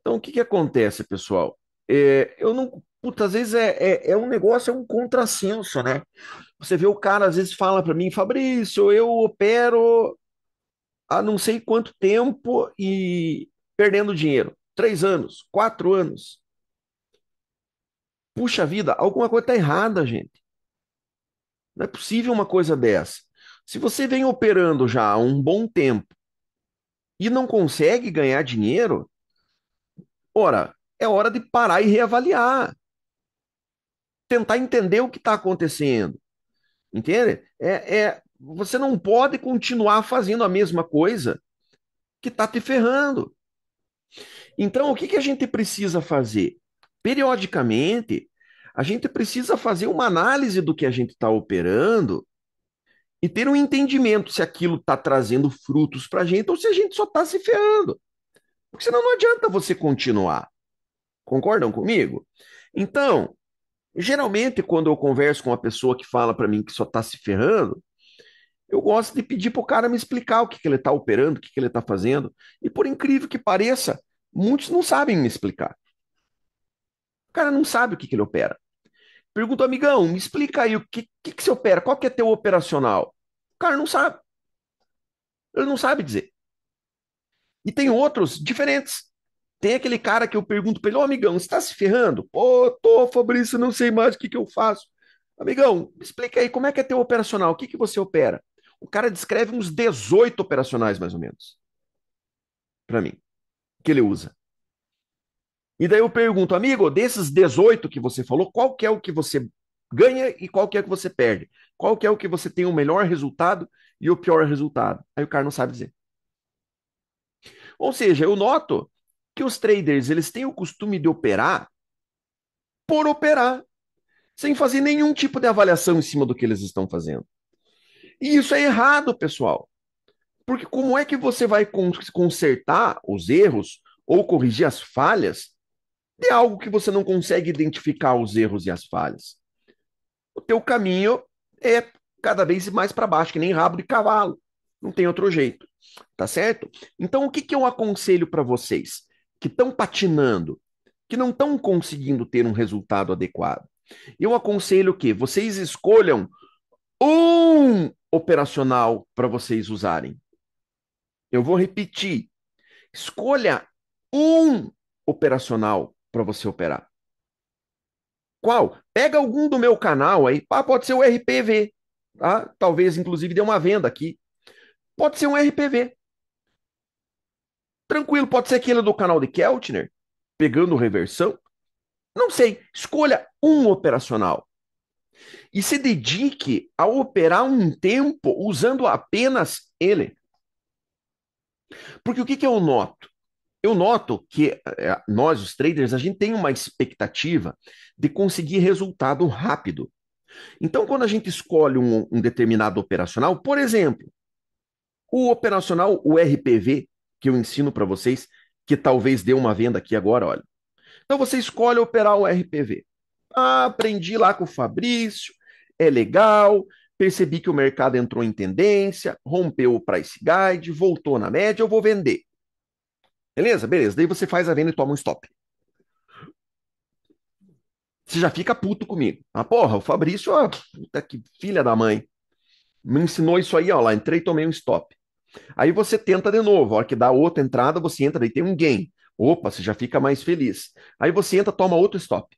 Então, o que, que acontece, pessoal? É, eu não. Puta, às vezes é, é, é, um negócio, é um contrassenso, né? Você vê o cara, às vezes, fala para mim, Fabrício, eu opero há não sei quanto tempo e perdendo dinheiro. Três anos, quatro anos. Puxa vida, alguma coisa tá errada, gente. Não é possível uma coisa dessa. Se você vem operando já há um bom tempo e não consegue ganhar dinheiro, Ora, é hora de parar e reavaliar. Tentar entender o que está acontecendo. Entende? É, é, você não pode continuar fazendo a mesma coisa que está te ferrando. Então, o que, que a gente precisa fazer? Periodicamente, a gente precisa fazer uma análise do que a gente está operando e ter um entendimento se aquilo está trazendo frutos para a gente ou se a gente só está se ferrando. Porque senão não adianta você continuar. Concordam comigo? Então, geralmente quando eu converso com uma pessoa que fala para mim que só está se ferrando, eu gosto de pedir para o cara me explicar o que, que ele está operando, o que, que ele está fazendo. E por incrível que pareça, muitos não sabem me explicar. O cara não sabe o que, que ele opera. Pergunto, amigão, me explica aí o que, que, que você opera, qual que é teu operacional? O cara não sabe. Ele não sabe dizer. E tem outros diferentes. Tem aquele cara que eu pergunto para ele, ô oh, amigão, você está se ferrando? Pô, tô, Fabrício, não sei mais o que, que eu faço. Amigão, explica aí, como é que é teu operacional? O que, que você opera? O cara descreve uns 18 operacionais, mais ou menos, para mim, que ele usa. E daí eu pergunto, amigo, desses 18 que você falou, qual que é o que você ganha e qual que é o que você perde? Qual que é o que você tem o melhor resultado e o pior resultado? Aí o cara não sabe dizer. Ou seja, eu noto que os traders eles têm o costume de operar por operar, sem fazer nenhum tipo de avaliação em cima do que eles estão fazendo. E isso é errado, pessoal. Porque como é que você vai consertar os erros ou corrigir as falhas de algo que você não consegue identificar os erros e as falhas? O teu caminho é cada vez mais para baixo, que nem rabo de cavalo. Não tem outro jeito, tá certo? Então, o que, que eu aconselho para vocês que estão patinando, que não estão conseguindo ter um resultado adequado? Eu aconselho que vocês escolham um operacional para vocês usarem. Eu vou repetir. Escolha um operacional para você operar. Qual? Pega algum do meu canal aí. Ah, pode ser o RPV. Tá? Talvez, inclusive, dê uma venda aqui pode ser um RPV. Tranquilo, pode ser aquele é do canal de Keltner, pegando reversão. Não sei, escolha um operacional. E se dedique a operar um tempo usando apenas ele. Porque o que, que eu noto? Eu noto que é, nós, os traders, a gente tem uma expectativa de conseguir resultado rápido. Então, quando a gente escolhe um, um determinado operacional, por exemplo, o operacional, o RPV, que eu ensino para vocês, que talvez dê uma venda aqui agora, olha. Então você escolhe operar o RPV. Ah, aprendi lá com o Fabrício, é legal, percebi que o mercado entrou em tendência, rompeu o price guide, voltou na média, eu vou vender. Beleza? Beleza. Daí você faz a venda e toma um stop. Você já fica puto comigo. Ah, porra, o Fabrício, ó, puta que filha da mãe. Me ensinou isso aí, ó, lá, entrei e tomei um stop. Aí você tenta de novo, a hora que dá outra entrada, você entra, daí tem um gain. Opa, você já fica mais feliz. Aí você entra, toma outro stop.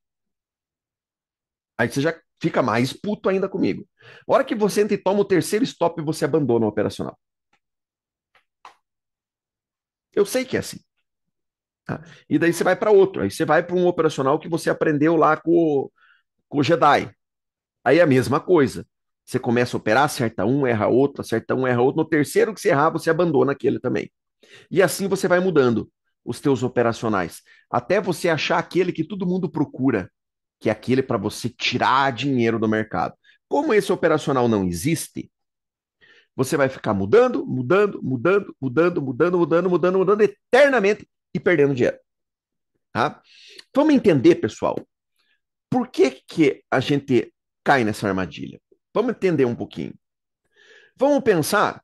Aí você já fica mais puto ainda comigo. A hora que você entra e toma o terceiro stop, você abandona o operacional. Eu sei que é assim. Tá? E daí você vai para outro. Aí você vai para um operacional que você aprendeu lá com, com o Jedi. Aí é a mesma coisa você começa a operar, acerta um, erra outro, acerta um, erra outro. No terceiro que você errar, você abandona aquele também. E assim você vai mudando os teus operacionais, até você achar aquele que todo mundo procura, que é aquele para você tirar dinheiro do mercado. Como esse operacional não existe, você vai ficar mudando, mudando, mudando, mudando, mudando, mudando, mudando, mudando eternamente e perdendo dinheiro. Tá? Vamos entender, pessoal, por que, que a gente cai nessa armadilha? Vamos entender um pouquinho. Vamos pensar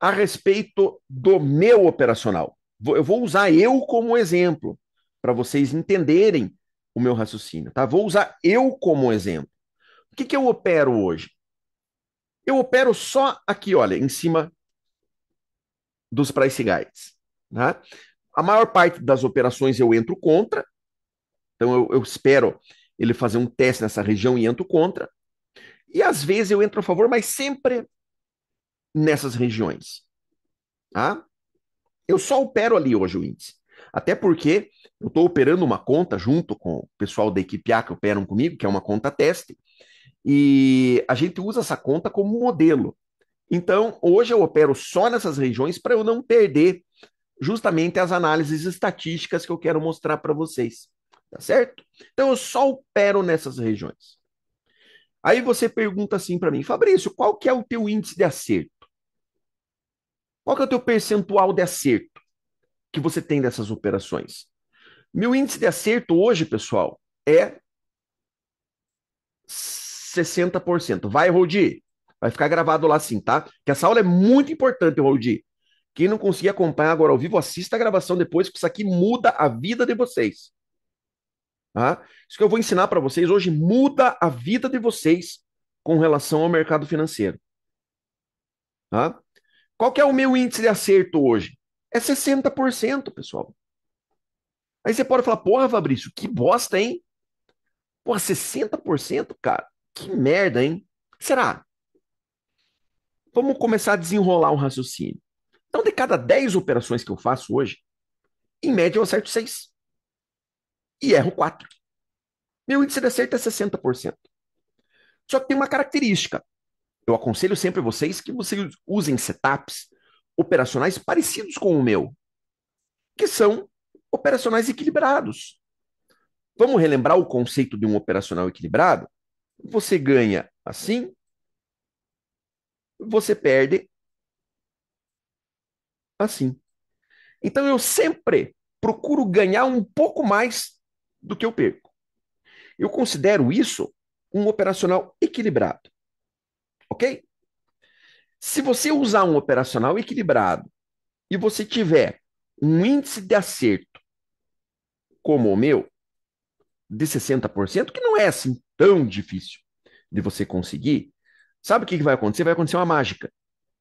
a respeito do meu operacional. Eu vou usar eu como exemplo para vocês entenderem o meu raciocínio, tá? Vou usar eu como exemplo. O que, que eu opero hoje? Eu opero só aqui, olha, em cima dos price guides. Né? A maior parte das operações eu entro contra, então eu, eu espero ele fazer um teste nessa região e entro contra. E às vezes eu entro a favor, mas sempre nessas regiões. Tá? Eu só opero ali hoje o índice. Até porque eu estou operando uma conta junto com o pessoal da equipe A que operam comigo, que é uma conta teste, e a gente usa essa conta como modelo. Então, hoje eu opero só nessas regiões para eu não perder justamente as análises estatísticas que eu quero mostrar para vocês. Tá certo? Então, eu só opero nessas regiões. Aí você pergunta assim para mim, Fabrício, qual que é o teu índice de acerto? Qual que é o teu percentual de acerto que você tem dessas operações? Meu índice de acerto hoje, pessoal, é 60%. Vai, Rodi. Vai ficar gravado lá sim, tá? Que essa aula é muito importante, Rodi. Quem não conseguir acompanhar agora ao vivo, assista a gravação depois, porque isso aqui muda a vida de vocês. Tá? Isso que eu vou ensinar para vocês hoje muda a vida de vocês com relação ao mercado financeiro. Tá? Qual é o meu índice de acerto hoje? É 60%, pessoal. Aí você pode falar, porra, Fabrício, que bosta, hein? Porra, 60%, cara? Que merda, hein? Será? Vamos começar a desenrolar um raciocínio. Então, de cada 10 operações que eu faço hoje, em média eu acerto 6 e erro 4. Meu índice de acerto é 60%. Só que tem uma característica. Eu aconselho sempre vocês que vocês usem setups operacionais parecidos com o meu, que são operacionais equilibrados. Vamos relembrar o conceito de um operacional equilibrado? Você ganha assim, você perde assim. Então eu sempre procuro ganhar um pouco mais do que eu perco. Eu considero isso um operacional equilibrado. Ok? Se você usar um operacional equilibrado e você tiver um índice de acerto como o meu, de 60%, que não é assim tão difícil de você conseguir, sabe o que, vai acontecer? Vai acontecer uma mágica.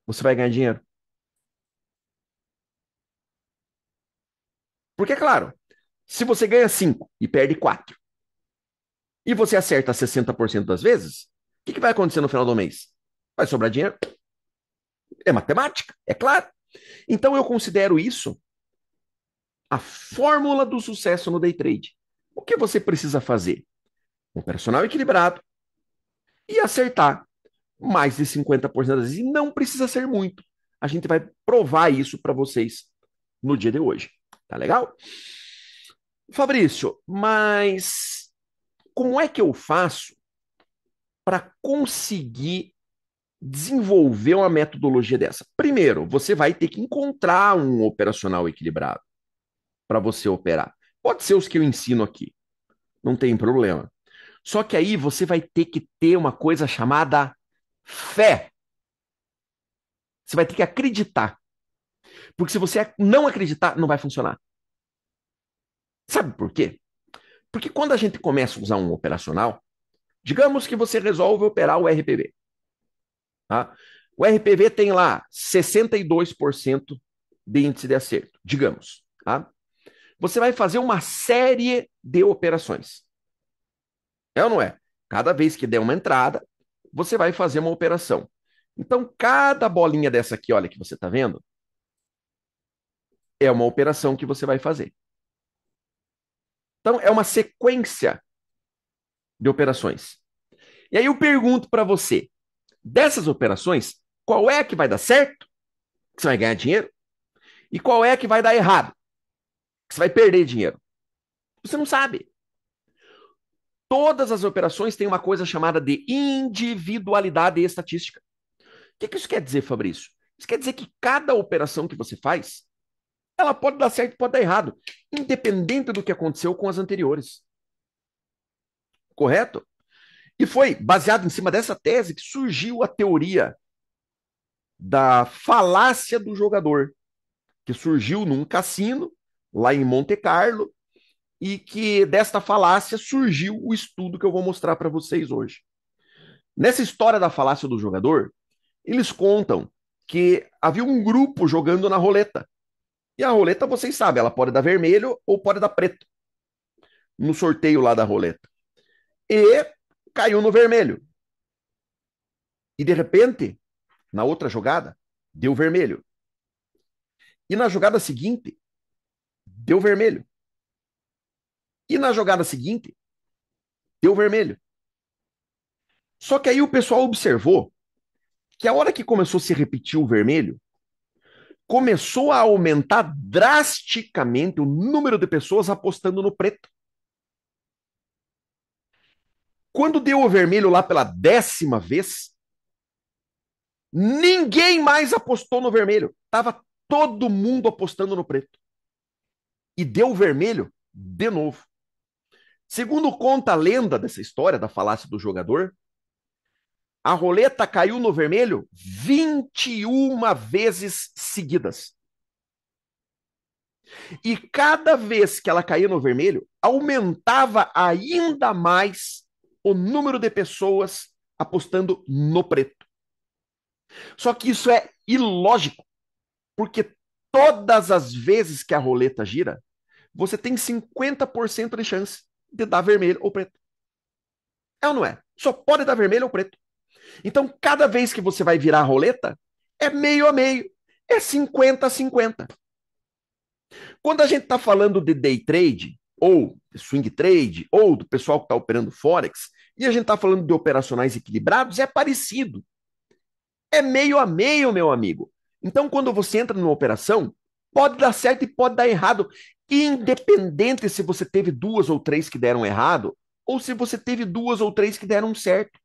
Você vai ganhar dinheiro. Porque, é claro, se você ganha 5 e perde 4, e você acerta 60% das vezes, o que, que vai acontecer no final do mês? Vai sobrar dinheiro. É matemática, é claro. Então eu considero isso a fórmula do sucesso no day trade. O que você precisa fazer? Um personal equilibrado e acertar mais de 50% das vezes. E não precisa ser muito. A gente vai provar isso para vocês no dia de hoje. Tá legal? Fabrício, mas como é que eu faço para conseguir desenvolver uma metodologia dessa? Primeiro, você vai ter que encontrar um operacional equilibrado para você operar. Pode ser os que eu ensino aqui, não tem problema. Só que aí você vai ter que ter uma coisa chamada fé. Você vai ter que acreditar. Porque se você não acreditar, não vai funcionar. Sabe por quê? Porque quando a gente começa a usar um operacional, digamos que você resolve operar o RPV. Tá? O RPV tem lá 62% de índice de acerto, digamos. Tá? Você vai fazer uma série de operações. É ou não é? Cada vez que der uma entrada, você vai fazer uma operação. Então, cada bolinha dessa aqui, olha, que você está vendo, é uma operação que você vai fazer. Então, é uma sequência de operações. E aí eu pergunto para você: dessas operações, qual é a que vai dar certo? Que você vai ganhar dinheiro? E qual é a que vai dar errado? Que você vai perder dinheiro? Você não sabe. Todas as operações têm uma coisa chamada de individualidade estatística. O que, que isso quer dizer, Fabrício? Isso quer dizer que cada operação que você faz ela pode dar certo, pode dar errado, independente do que aconteceu com as anteriores. Correto? E foi baseado em cima dessa tese que surgiu a teoria da falácia do jogador, que surgiu num cassino lá em Monte Carlo e que desta falácia surgiu o estudo que eu vou mostrar para vocês hoje. Nessa história da falácia do jogador, eles contam que havia um grupo jogando na roleta e a roleta, vocês sabem, ela pode dar vermelho ou pode dar preto. No sorteio lá da roleta. E caiu no vermelho. E de repente, na outra jogada, deu vermelho. E na jogada seguinte, deu vermelho. E na jogada seguinte, deu vermelho. Só que aí o pessoal observou que a hora que começou a se repetir o vermelho, começou a aumentar drasticamente o número de pessoas apostando no preto. Quando deu o vermelho lá pela décima vez, ninguém mais apostou no vermelho. Tava todo mundo apostando no preto. E deu o vermelho de novo. Segundo conta a lenda dessa história da falácia do jogador, a roleta caiu no vermelho 21 vezes seguidas. E cada vez que ela caía no vermelho, aumentava ainda mais o número de pessoas apostando no preto. Só que isso é ilógico, porque todas as vezes que a roleta gira, você tem 50% de chance de dar vermelho ou preto. É ou não é? Só pode dar vermelho ou preto. Então, cada vez que você vai virar a roleta, é meio a meio. É 50 a 50. Quando a gente está falando de day trade, ou swing trade, ou do pessoal que está operando Forex, e a gente está falando de operacionais equilibrados, é parecido. É meio a meio, meu amigo. Então, quando você entra numa operação, pode dar certo e pode dar errado, independente se você teve duas ou três que deram errado, ou se você teve duas ou três que deram certo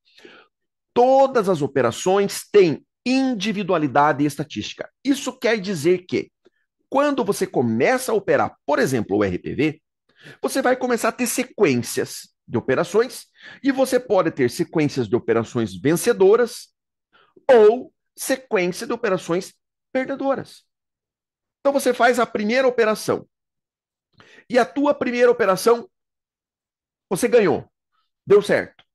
todas as operações têm individualidade estatística. Isso quer dizer que, quando você começa a operar, por exemplo, o RPV, você vai começar a ter sequências de operações e você pode ter sequências de operações vencedoras ou sequência de operações perdedoras. Então você faz a primeira operação. E a tua primeira operação você ganhou. Deu certo.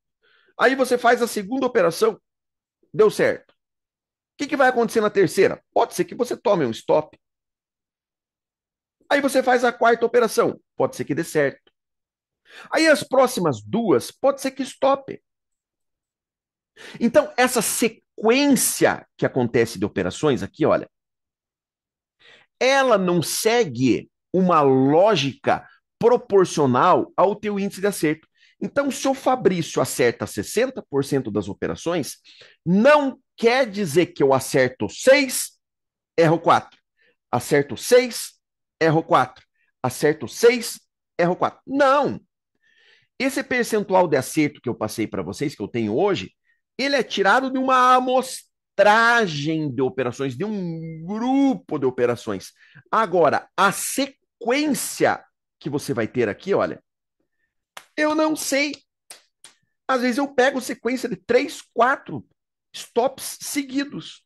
Aí você faz a segunda operação, deu certo. O que, que vai acontecer na terceira? Pode ser que você tome um stop. Aí você faz a quarta operação, pode ser que dê certo. Aí as próximas duas, pode ser que stop. Então, essa sequência que acontece de operações aqui, olha, ela não segue uma lógica proporcional ao teu índice de acerto. Então, se o Fabrício acerta 60% das operações, não quer dizer que eu acerto 6, erro 4. Acerto 6, erro 4. Acerto 6, erro 4. Não! Esse percentual de acerto que eu passei para vocês, que eu tenho hoje, ele é tirado de uma amostragem de operações, de um grupo de operações. Agora, a sequência que você vai ter aqui, olha, eu não sei. Às vezes eu pego sequência de três, quatro stops seguidos.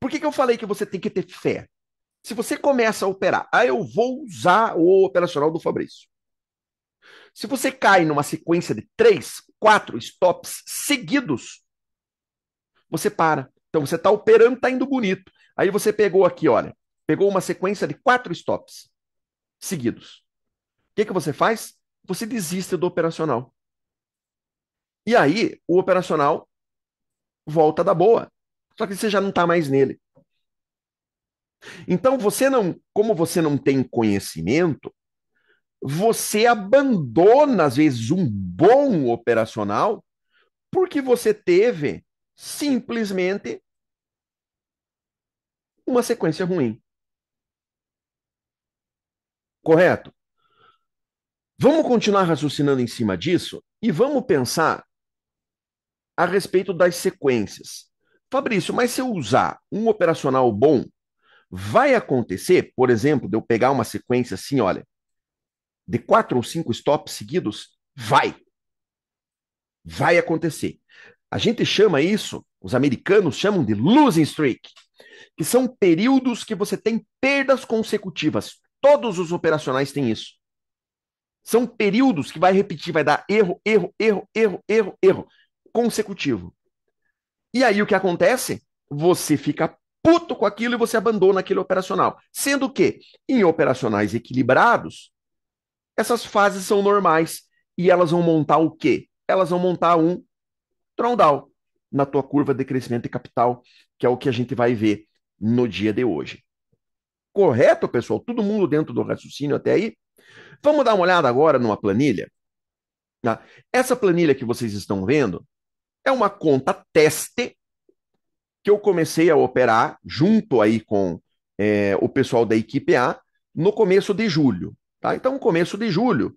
Por que, que eu falei que você tem que ter fé? Se você começa a operar, ah, eu vou usar o operacional do Fabrício. Se você cai numa sequência de três, quatro stops seguidos, você para. Então você está operando, está indo bonito. Aí você pegou aqui, olha, pegou uma sequência de quatro stops seguidos. O que, que você faz? você desiste do operacional. E aí, o operacional volta da boa. Só que você já não está mais nele. Então, você não, como você não tem conhecimento, você abandona, às vezes, um bom operacional porque você teve simplesmente uma sequência ruim. Correto? Vamos continuar raciocinando em cima disso e vamos pensar a respeito das sequências. Fabrício, mas se eu usar um operacional bom, vai acontecer, por exemplo, de eu pegar uma sequência assim, olha, de quatro ou cinco stops seguidos? Vai! Vai acontecer. A gente chama isso, os americanos chamam de losing streak, que são períodos que você tem perdas consecutivas. Todos os operacionais têm isso. São períodos que vai repetir, vai dar erro, erro, erro, erro, erro, erro, consecutivo. E aí o que acontece? Você fica puto com aquilo e você abandona aquele operacional. Sendo que, em operacionais equilibrados, essas fases são normais e elas vão montar o quê? Elas vão montar um trondal na tua curva de crescimento de capital, que é o que a gente vai ver no dia de hoje. Correto, pessoal? Todo mundo dentro do raciocínio até aí? Vamos dar uma olhada agora numa planilha? Tá? Essa planilha que vocês estão vendo é uma conta teste que eu comecei a operar junto aí com é, o pessoal da equipe A no começo de julho. Tá? Então, começo de julho,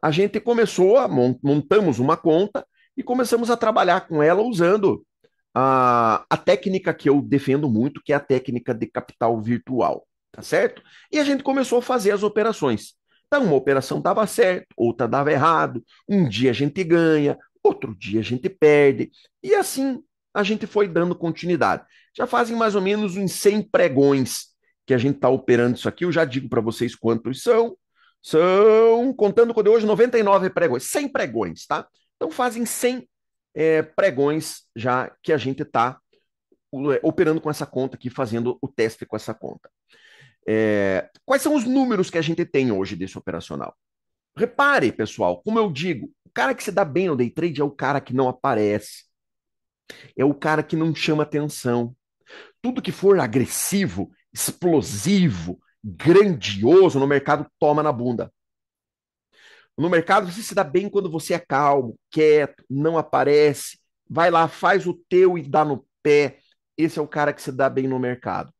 a gente começou, a montamos uma conta e começamos a trabalhar com ela usando a, a técnica que eu defendo muito, que é a técnica de capital virtual, tá certo? E a gente começou a fazer as operações. Então, uma operação dava certo, outra dava errado. Um dia a gente ganha, outro dia a gente perde. E assim a gente foi dando continuidade. Já fazem mais ou menos uns 100 pregões que a gente está operando isso aqui. Eu já digo para vocês quantos são. São, contando com de hoje, 99 pregões, 100 pregões, tá? Então fazem 100 é, pregões já que a gente está é, operando com essa conta aqui, fazendo o teste com essa conta. É, quais são os números que a gente tem hoje desse operacional? Repare, pessoal, como eu digo, o cara que se dá bem no day trade é o cara que não aparece, é o cara que não chama atenção. Tudo que for agressivo, explosivo, grandioso no mercado toma na bunda. No mercado você se dá bem quando você é calmo, quieto, não aparece, vai lá, faz o teu e dá no pé. Esse é o cara que se dá bem no mercado.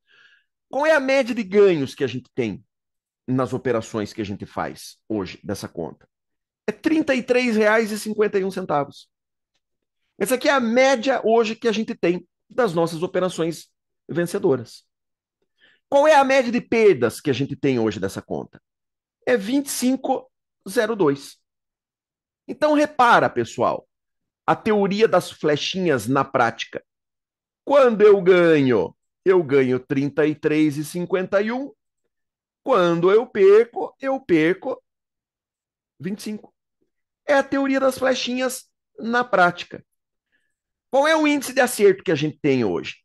Qual é a média de ganhos que a gente tem nas operações que a gente faz hoje dessa conta? É R$ 33,51. Essa aqui é a média hoje que a gente tem das nossas operações vencedoras. Qual é a média de perdas que a gente tem hoje dessa conta? É 25,02. Então, repara, pessoal, a teoria das flechinhas na prática. Quando eu ganho eu ganho 33,51. Quando eu perco, eu perco 25. É a teoria das flechinhas na prática. Qual é o índice de acerto que a gente tem hoje?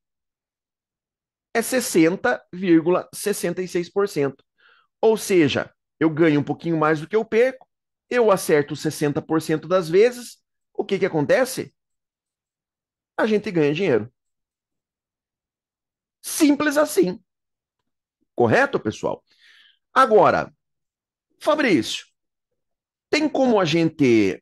É 60,66%. Ou seja, eu ganho um pouquinho mais do que eu perco, eu acerto 60% das vezes, o que, que acontece? A gente ganha dinheiro. Simples assim. Correto, pessoal? Agora, Fabrício, tem como a gente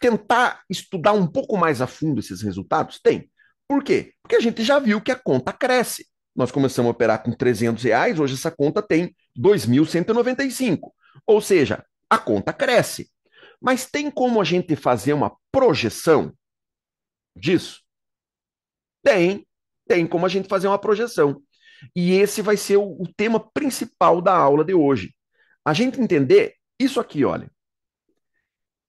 tentar estudar um pouco mais a fundo esses resultados? Tem. Por quê? Porque a gente já viu que a conta cresce. Nós começamos a operar com 300 reais, hoje essa conta tem 2.195. Ou seja, a conta cresce. Mas tem como a gente fazer uma projeção disso? Tem, tem como a gente fazer uma projeção. E esse vai ser o, o tema principal da aula de hoje. A gente entender isso aqui, olha.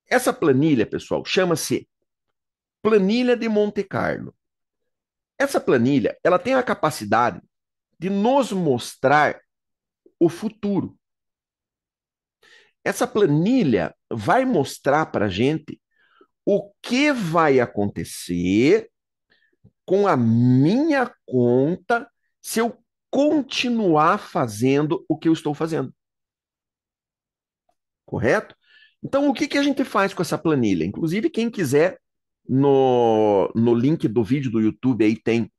Essa planilha, pessoal, chama-se Planilha de Monte Carlo. Essa planilha, ela tem a capacidade de nos mostrar o futuro. Essa planilha vai mostrar para a gente o que vai acontecer com a minha conta se eu continuar fazendo o que eu estou fazendo. Correto? Então, o que, que a gente faz com essa planilha? Inclusive, quem quiser, no, no link do vídeo do YouTube aí tem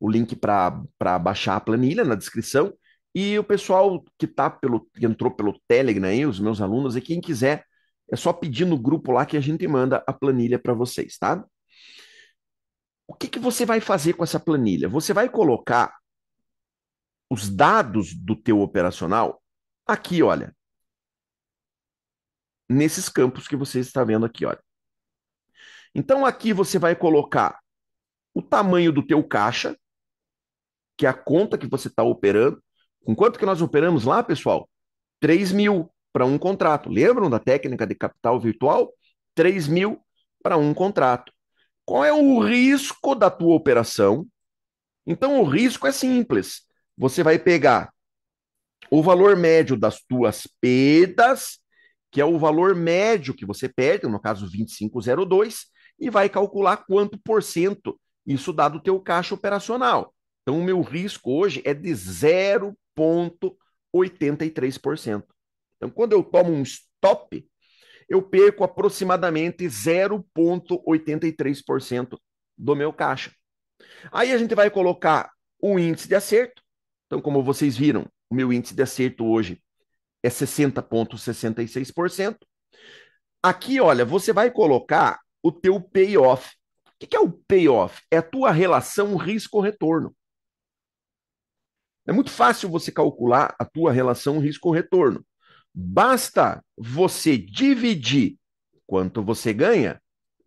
o link para baixar a planilha na descrição. E o pessoal que tá pelo que entrou pelo Telegram aí, os meus alunos, e quem quiser, é só pedir no grupo lá que a gente manda a planilha para vocês, tá? o que, que você vai fazer com essa planilha? Você vai colocar os dados do teu operacional aqui, olha, nesses campos que você está vendo aqui, olha. Então aqui você vai colocar o tamanho do teu caixa, que é a conta que você está operando. Com quanto que nós operamos lá, pessoal? 3 mil para um contrato. Lembram da técnica de capital virtual? 3 mil para um contrato. Qual é o risco da tua operação? Então, o risco é simples. Você vai pegar o valor médio das tuas perdas, que é o valor médio que você perde, no caso 2502, e vai calcular quanto por cento isso dá do teu caixa operacional. Então, o meu risco hoje é de 0,83%. Então, quando eu tomo um stop, eu perco aproximadamente 0,83% do meu caixa. Aí a gente vai colocar o índice de acerto. Então, como vocês viram, o meu índice de acerto hoje é 60,66%. Aqui, olha, você vai colocar o teu payoff. O que é o payoff? É a tua relação risco-retorno. É muito fácil você calcular a tua relação risco-retorno. Basta você dividir quanto você ganha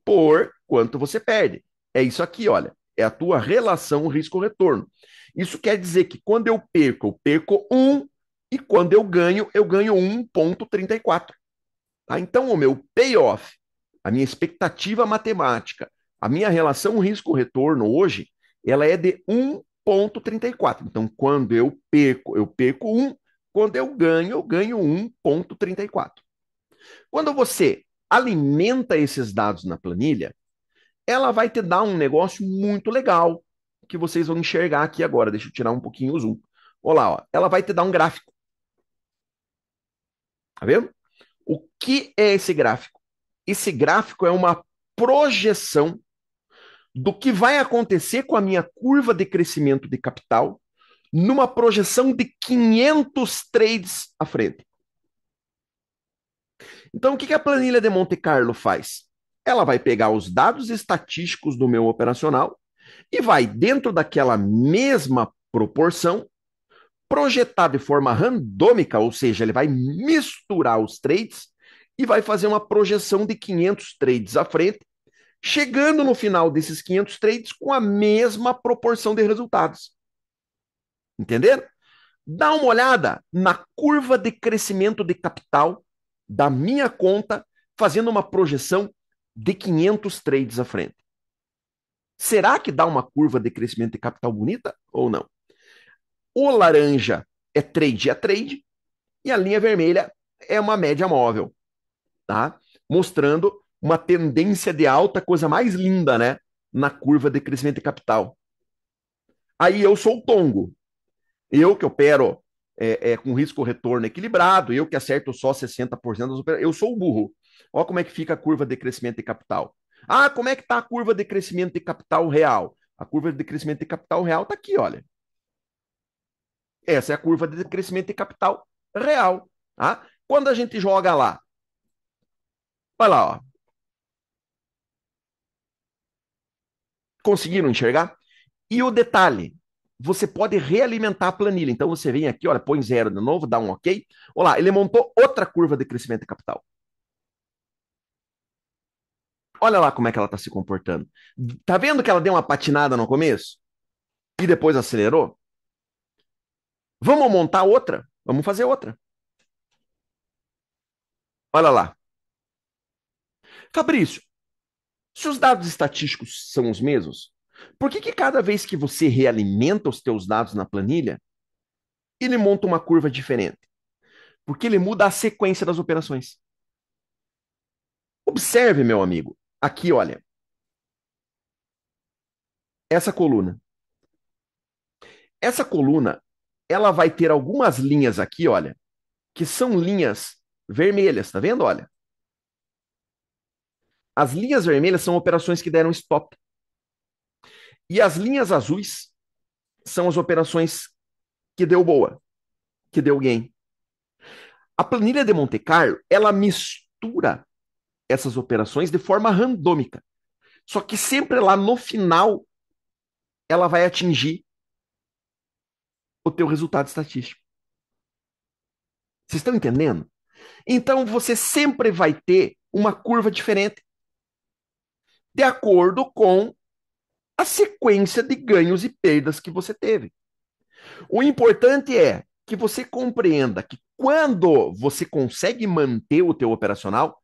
por quanto você perde. É isso aqui, olha. É a tua relação risco-retorno. Isso quer dizer que quando eu perco, eu perco 1 e quando eu ganho, eu ganho 1,34. Tá? Então, o meu payoff, a minha expectativa matemática, a minha relação risco-retorno hoje, ela é de 1,34. Então, quando eu perco, eu perco 1 quando eu ganho, eu ganho 1,34. Quando você alimenta esses dados na planilha, ela vai te dar um negócio muito legal que vocês vão enxergar aqui agora. Deixa eu tirar um pouquinho o zoom. Olha lá, ó. ela vai te dar um gráfico. Tá vendo? O que é esse gráfico? Esse gráfico é uma projeção do que vai acontecer com a minha curva de crescimento de capital numa projeção de 500 trades à frente. Então, o que a planilha de Monte Carlo faz? Ela vai pegar os dados estatísticos do meu operacional e vai, dentro daquela mesma proporção, projetar de forma randômica, ou seja, ele vai misturar os trades e vai fazer uma projeção de 500 trades à frente, chegando no final desses 500 trades com a mesma proporção de resultados. Entenderam? Dá uma olhada na curva de crescimento de capital da minha conta, fazendo uma projeção de 500 trades à frente. Será que dá uma curva de crescimento de capital bonita ou não? O laranja é trade a trade e a linha vermelha é uma média móvel, tá? Mostrando uma tendência de alta, coisa mais linda, né? Na curva de crescimento de capital. Aí eu sou o tongo. Eu que opero é, é, com risco-retorno equilibrado, eu que acerto só 60% das operações, eu sou o burro. Olha como é que fica a curva de crescimento de capital. Ah, como é que está a curva de crescimento de capital real? A curva de crescimento de capital real está aqui, olha. Essa é a curva de crescimento de capital real. Tá? Quando a gente joga lá, vai lá, ó. Conseguiram enxergar? E o detalhe, você pode realimentar a planilha. Então você vem aqui, olha, põe zero de novo, dá um OK. Olha lá, ele montou outra curva de crescimento de capital. Olha lá como é que ela está se comportando. Tá vendo que ela deu uma patinada no começo? E depois acelerou? Vamos montar outra? Vamos fazer outra. Olha lá. Fabrício, se os dados estatísticos são os mesmos, por que, que cada vez que você realimenta os teus dados na planilha, ele monta uma curva diferente? Porque ele muda a sequência das operações. Observe, meu amigo. Aqui, olha. Essa coluna. Essa coluna, ela vai ter algumas linhas aqui, olha, que são linhas vermelhas, tá vendo? Olha. As linhas vermelhas são operações que deram stop. E as linhas azuis são as operações que deu boa, que deu gain. A planilha de Monte Carlo, ela mistura essas operações de forma randômica. Só que sempre lá no final ela vai atingir o teu resultado estatístico. Vocês estão entendendo? Então você sempre vai ter uma curva diferente de acordo com a sequência de ganhos e perdas que você teve. O importante é que você compreenda que quando você consegue manter o teu operacional,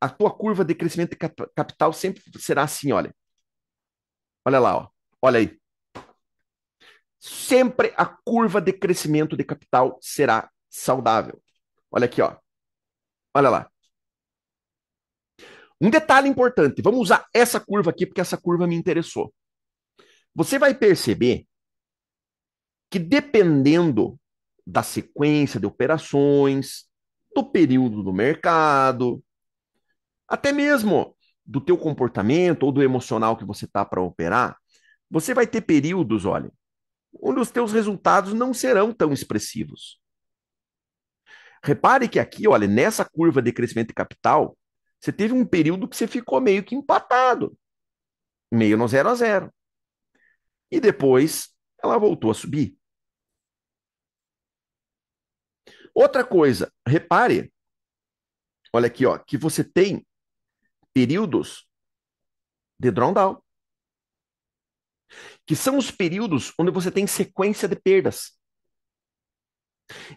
a tua curva de crescimento de capital sempre será assim, olha. Olha lá, ó. olha aí. Sempre a curva de crescimento de capital será saudável. Olha aqui, ó. Olha lá. Um detalhe importante, vamos usar essa curva aqui porque essa curva me interessou. Você vai perceber que dependendo da sequência de operações, do período do mercado, até mesmo do teu comportamento ou do emocional que você está para operar, você vai ter períodos, olha, onde os teus resultados não serão tão expressivos. Repare que aqui, olha, nessa curva de crescimento de capital, você teve um período que você ficou meio que empatado, meio no 0 a 0. E depois ela voltou a subir. Outra coisa, repare, olha aqui, ó, que você tem períodos de drawdown, que são os períodos onde você tem sequência de perdas.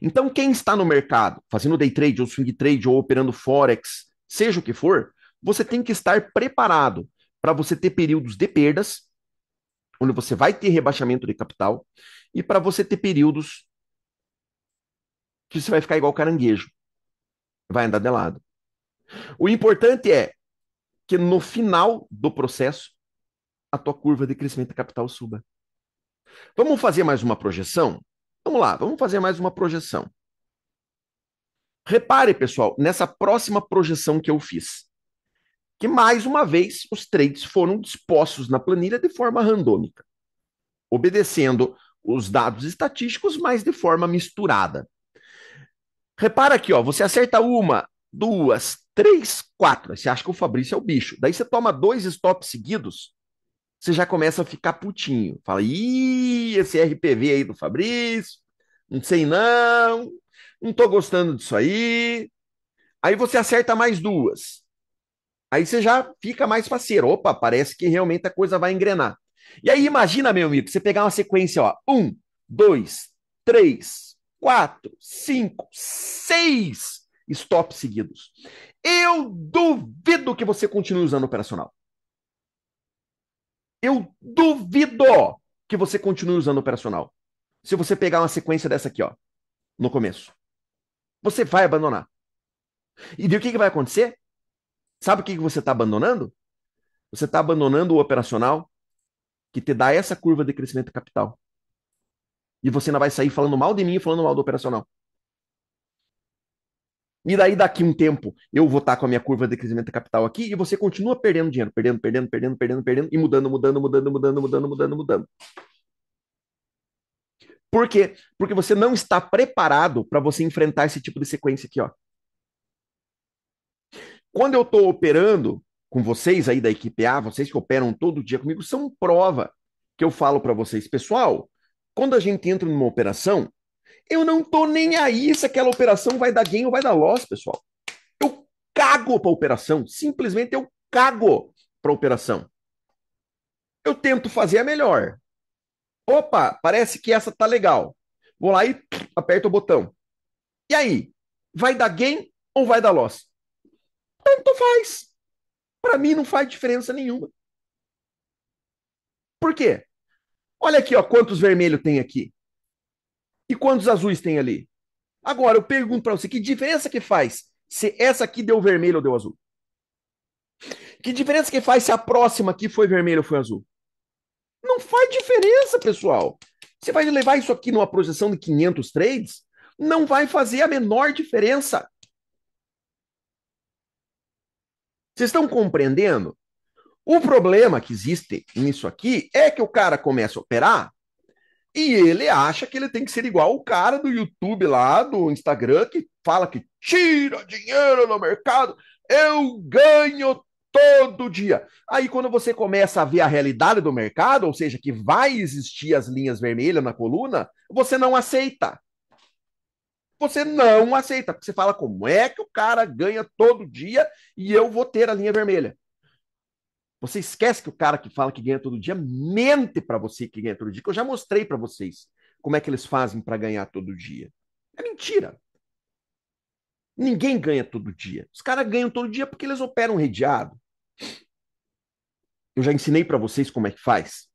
Então, quem está no mercado fazendo day trade ou swing trade ou operando forex seja o que for, você tem que estar preparado para você ter períodos de perdas, onde você vai ter rebaixamento de capital, e para você ter períodos que você vai ficar igual caranguejo, vai andar de lado. O importante é que no final do processo a tua curva de crescimento de capital suba. Vamos fazer mais uma projeção? Vamos lá, vamos fazer mais uma projeção. Repare, pessoal, nessa próxima projeção que eu fiz, que mais uma vez os trades foram dispostos na planilha de forma randômica, obedecendo os dados estatísticos, mas de forma misturada. Repara aqui, ó, você acerta uma, duas, três, quatro. você acha que o Fabrício é o bicho. Daí você toma dois stops seguidos, você já começa a ficar putinho. Fala, ih, esse RPV aí do Fabrício, não sei não, não estou gostando disso aí. Aí você acerta mais duas. Aí você já fica mais faceiro. Opa, parece que realmente a coisa vai engrenar. E aí imagina, meu amigo, você pegar uma sequência, ó, um, dois, três, quatro, cinco, seis stops seguidos. Eu duvido que você continue usando operacional. Eu duvido que você continue usando operacional. Se você pegar uma sequência dessa aqui, ó, no começo. Você vai abandonar. E daí o que, que vai acontecer? Sabe o que, que você está abandonando? Você está abandonando o operacional que te dá essa curva de crescimento de capital. E você ainda vai sair falando mal de mim e falando mal do operacional. E daí, daqui um tempo, eu vou estar tá com a minha curva de crescimento de capital aqui e você continua perdendo dinheiro, perdendo, perdendo, perdendo, perdendo, perdendo, e mudando, mudando, mudando, mudando, mudando, mudando, mudando. Por quê? Porque você não está preparado para você enfrentar esse tipo de sequência aqui, ó. Quando eu estou operando com vocês aí da equipe A, vocês que operam todo dia comigo, são prova que eu falo para vocês, pessoal. Quando a gente entra numa operação, eu não tô nem aí se aquela operação vai dar gain ou vai dar loss, pessoal. Eu cago para operação, simplesmente eu cago para operação. Eu tento fazer a melhor, Opa, parece que essa tá legal. Vou lá e aperto o botão. E aí? Vai dar gain ou vai dar loss? Tanto faz. Para mim não faz diferença nenhuma. Por quê? Olha aqui, ó, quantos vermelho tem aqui. E quantos azuis tem ali? Agora eu pergunto para você, que diferença que faz se essa aqui deu vermelho ou deu azul? Que diferença que faz se a próxima aqui foi vermelho ou foi azul? Não faz diferença, pessoal. Você vai levar isso aqui numa projeção de 500 trades? Não vai fazer a menor diferença. Vocês estão compreendendo? O problema que existe nisso aqui é que o cara começa a operar e ele acha que ele tem que ser igual o cara do YouTube lá, do Instagram, que fala que tira dinheiro no mercado, eu ganho todo dia. Aí quando você começa a ver a realidade do mercado, ou seja, que vai existir as linhas vermelhas na coluna, você não aceita. Você não aceita, porque você fala como é que o cara ganha todo dia e eu vou ter a linha vermelha. Você esquece que o cara que fala que ganha todo dia mente para você que ganha todo dia, que eu já mostrei para vocês como é que eles fazem para ganhar todo dia. É mentira. Ninguém ganha todo dia. Os caras ganham todo dia porque eles operam rediado. Eu já ensinei para vocês como é que faz.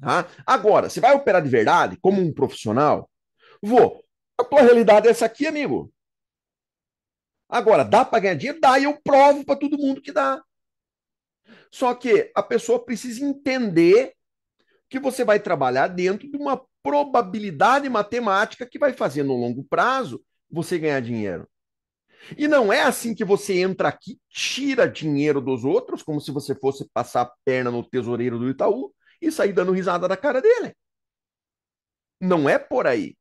Tá? Agora, você vai operar de verdade, como um profissional? Vou. A tua realidade é essa aqui, amigo. Agora, dá para ganhar dinheiro? Dá, e eu provo para todo mundo que dá. Só que a pessoa precisa entender que você vai trabalhar dentro de uma probabilidade matemática que vai fazer no longo prazo você ganhar dinheiro. E não é assim que você entra aqui, tira dinheiro dos outros, como se você fosse passar a perna no tesoureiro do Itaú e sair dando risada da cara dele. Não é por aí.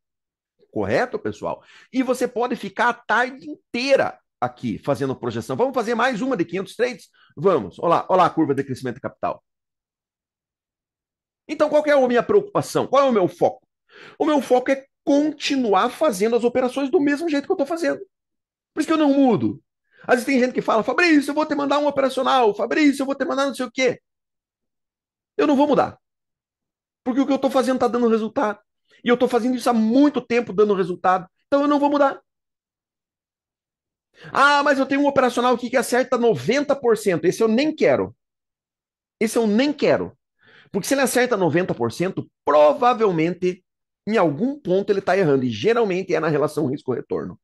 Correto, pessoal? E você pode ficar a tarde inteira aqui fazendo projeção. Vamos fazer mais uma de 500 trades? Vamos. Olha lá, olha lá a curva de crescimento de capital. Então, qual é a minha preocupação? Qual é o meu foco? O meu foco é continuar fazendo as operações do mesmo jeito que eu estou fazendo. Por isso que eu não mudo. Às vezes tem gente que fala, Fabrício, eu vou te mandar um operacional, Fabrício, eu vou te mandar não sei o quê. Eu não vou mudar. Porque o que eu estou fazendo está dando resultado. E eu estou fazendo isso há muito tempo dando resultado. Então eu não vou mudar. Ah, mas eu tenho um operacional aqui que acerta 90%. Esse eu nem quero. Esse eu nem quero. Porque se ele acerta 90%, provavelmente em algum ponto ele está errando. E geralmente é na relação risco-retorno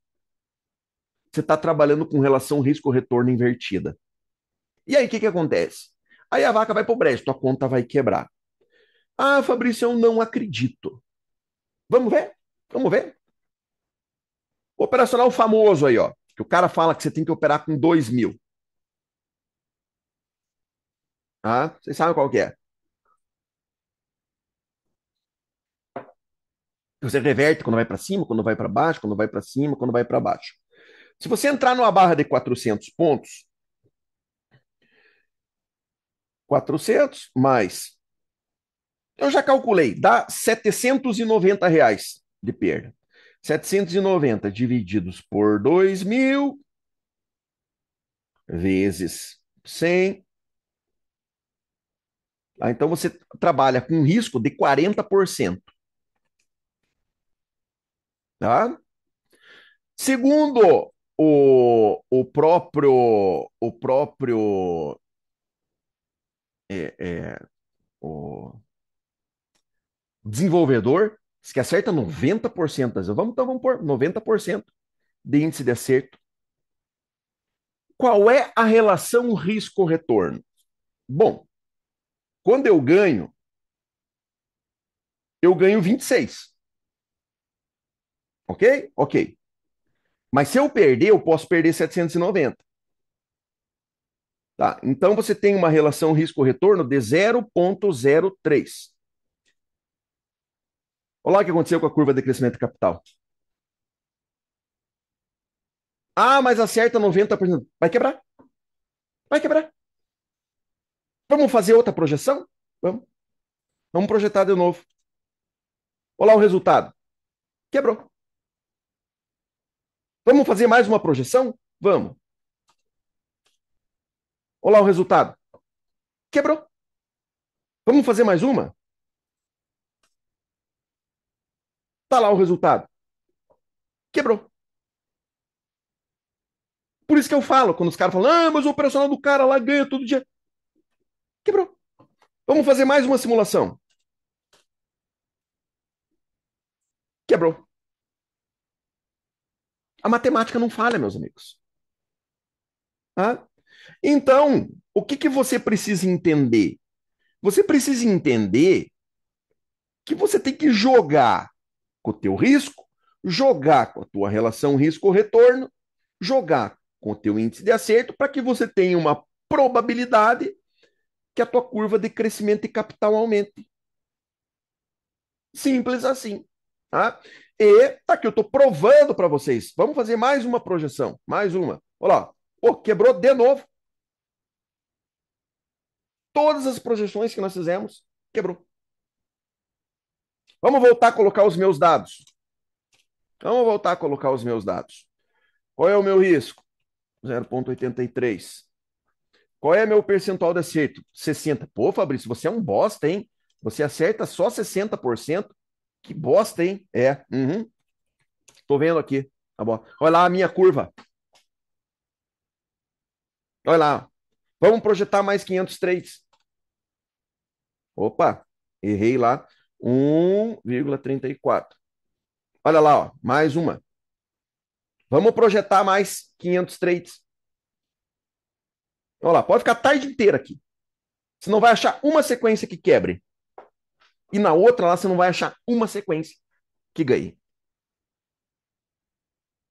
você está trabalhando com relação risco-retorno invertida. E aí, o que, que acontece? Aí a vaca vai para o brejo, tua conta vai quebrar. Ah, Fabrício, eu não acredito. Vamos ver? Vamos ver? O operacional famoso aí, ó. Que o cara fala que você tem que operar com 2 mil. Ah, vocês sabem qual que é. Você reverte quando vai para cima, quando vai para baixo, quando vai para cima, quando vai para baixo. Se você entrar numa barra de 400 pontos, 400 mais. Eu já calculei, dá 790 reais de perda. 790 divididos por 2 mil vezes 100. Ah, então você trabalha com risco de 40%. Tá? Segundo, o, o próprio o próprio é, é, o desenvolvedor que acerta 90% das vezes. Vamos então vamos por 90% de índice de acerto. Qual é a relação risco-retorno? Bom, quando eu ganho, eu ganho 26. Ok? Ok. Mas se eu perder, eu posso perder 790. Tá? Então você tem uma relação risco-retorno de 0,03. Olha lá o que aconteceu com a curva de crescimento de capital. Ah, mas acerta 90%. Vai quebrar. Vai quebrar. Vamos fazer outra projeção? Vamos. Vamos projetar de novo. Olha lá o resultado. Quebrou. Vamos fazer mais uma projeção? Vamos. Olha lá o resultado. Quebrou. Vamos fazer mais uma? Tá lá o resultado. Quebrou. Por isso que eu falo, quando os caras falam, ah, mas o operacional do cara lá ganha todo dia. Quebrou. Vamos fazer mais uma simulação. Quebrou. A matemática não falha, meus amigos. Tá? Então, o que, que você precisa entender? Você precisa entender que você tem que jogar com o teu risco, jogar com a tua relação risco-retorno, jogar com o teu índice de acerto para que você tenha uma probabilidade que a tua curva de crescimento de capital aumente. Simples assim. Tá? E tá aqui, eu estou provando para vocês. Vamos fazer mais uma projeção, mais uma. Olha lá, Pô, quebrou de novo. Todas as projeções que nós fizemos, quebrou. Vamos voltar a colocar os meus dados. Vamos voltar a colocar os meus dados. Qual é o meu risco? 0,83. Qual é meu percentual de acerto? 60. Pô, Fabrício, você é um bosta, hein? Você acerta só 60%. Que bosta, hein? É. Uhum. Tô vendo aqui. Tá bom. Olha lá a minha curva. Olha lá. Vamos projetar mais 503. Opa, errei lá. 1,34. Olha lá, ó, mais uma. Vamos projetar mais 500 trades. Olha lá, pode ficar a tarde inteira aqui. Você não vai achar uma sequência que quebre e na outra lá você não vai achar uma sequência que ganhe.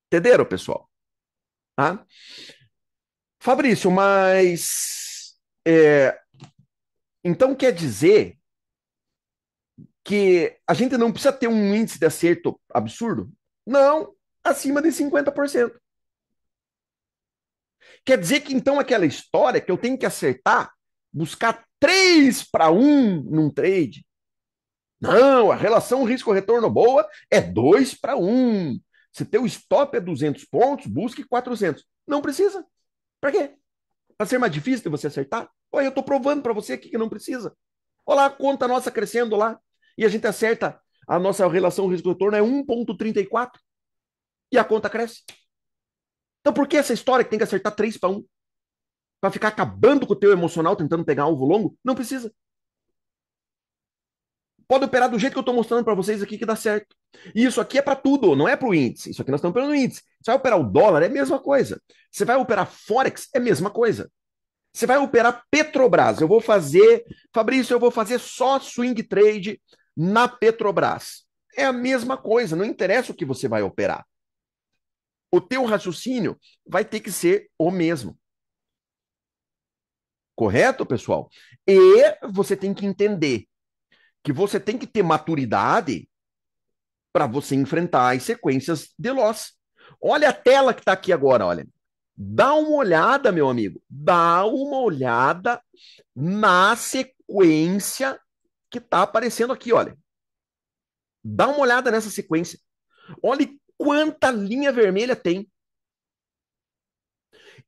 Entenderam, pessoal? Tá? Fabrício, mas. É, então quer dizer que a gente não precisa ter um índice de acerto absurdo? Não, acima de 50%. Quer dizer que então aquela história que eu tenho que acertar, buscar 3 para 1 num trade, não, a relação risco-retorno boa é 2 para 1. Se teu stop é 200 pontos, busque 400. Não precisa. Para quê? Para ser mais difícil de você acertar? Olha, eu estou provando para você aqui que não precisa. Olha lá a conta nossa crescendo lá. E a gente acerta a nossa relação risco-retorno é 1,34. E a conta cresce. Então por que essa história que tem que acertar 3 para 1? Para ficar acabando com o teu emocional tentando pegar alvo longo? Não precisa pode operar do jeito que eu estou mostrando para vocês aqui que dá certo. E isso aqui é para tudo, não é para o índice. Isso aqui nós estamos operando no índice. Você vai operar o dólar, é a mesma coisa. Você vai operar Forex, é a mesma coisa. Você vai operar Petrobras. Eu vou fazer, Fabrício, eu vou fazer só swing trade na Petrobras. É a mesma coisa, não interessa o que você vai operar. O teu raciocínio vai ter que ser o mesmo. Correto, pessoal? E você tem que entender que você tem que ter maturidade para você enfrentar as sequências de loss. Olha a tela que está aqui agora, olha. Dá uma olhada, meu amigo. Dá uma olhada na sequência que está aparecendo aqui, olha. Dá uma olhada nessa sequência. Olha quanta linha vermelha tem.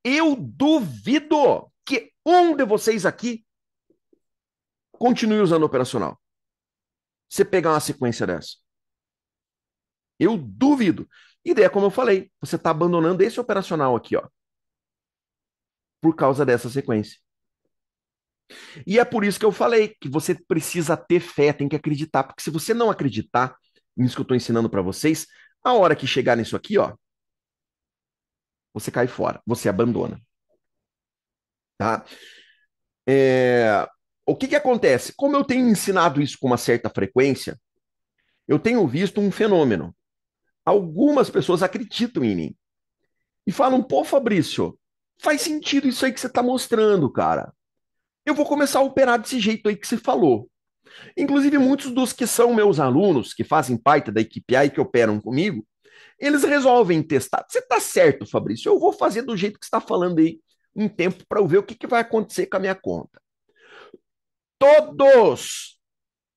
Eu duvido que um de vocês aqui continue usando operacional você pegar uma sequência dessa. Eu duvido. E daí, é como eu falei, você está abandonando esse operacional aqui, ó. Por causa dessa sequência. E é por isso que eu falei que você precisa ter fé, tem que acreditar. Porque se você não acreditar nisso que eu estou ensinando para vocês, a hora que chegar nisso aqui, ó, você cai fora, você abandona. Tá? É o que, que acontece? Como eu tenho ensinado isso com uma certa frequência, eu tenho visto um fenômeno. Algumas pessoas acreditam em mim e falam: pô, Fabrício, faz sentido isso aí que você está mostrando, cara. Eu vou começar a operar desse jeito aí que você falou. Inclusive, muitos dos que são meus alunos, que fazem parte da equipe A e que operam comigo, eles resolvem testar. Você está certo, Fabrício, eu vou fazer do jeito que você está falando aí um tempo para eu ver o que, que vai acontecer com a minha conta. Todos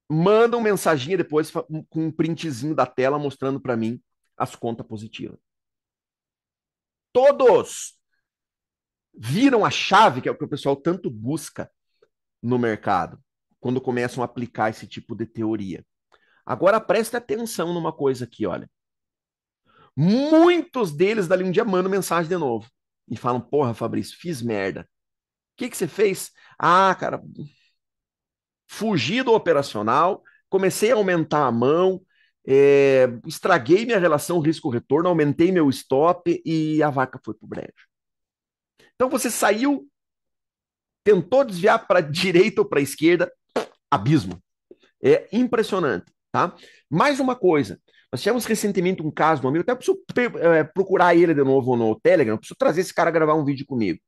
mandam mensaginha depois com um printzinho da tela mostrando para mim as contas positivas. Todos viram a chave, que é o que o pessoal tanto busca no mercado, quando começam a aplicar esse tipo de teoria. Agora presta atenção numa coisa aqui, olha. Muitos deles dali um dia mandam mensagem de novo e falam: Porra, Fabrício, fiz merda. O que, que você fez? Ah, cara, fugi do operacional, comecei a aumentar a mão, é, estraguei minha relação risco-retorno, aumentei meu stop e a vaca foi para o brejo. Então você saiu, tentou desviar para a direita ou para a esquerda, abismo. É impressionante, tá? Mais uma coisa, nós tivemos recentemente um caso, um amigo, até preciso é, procurar ele de novo no Telegram, preciso trazer esse cara gravar um vídeo comigo.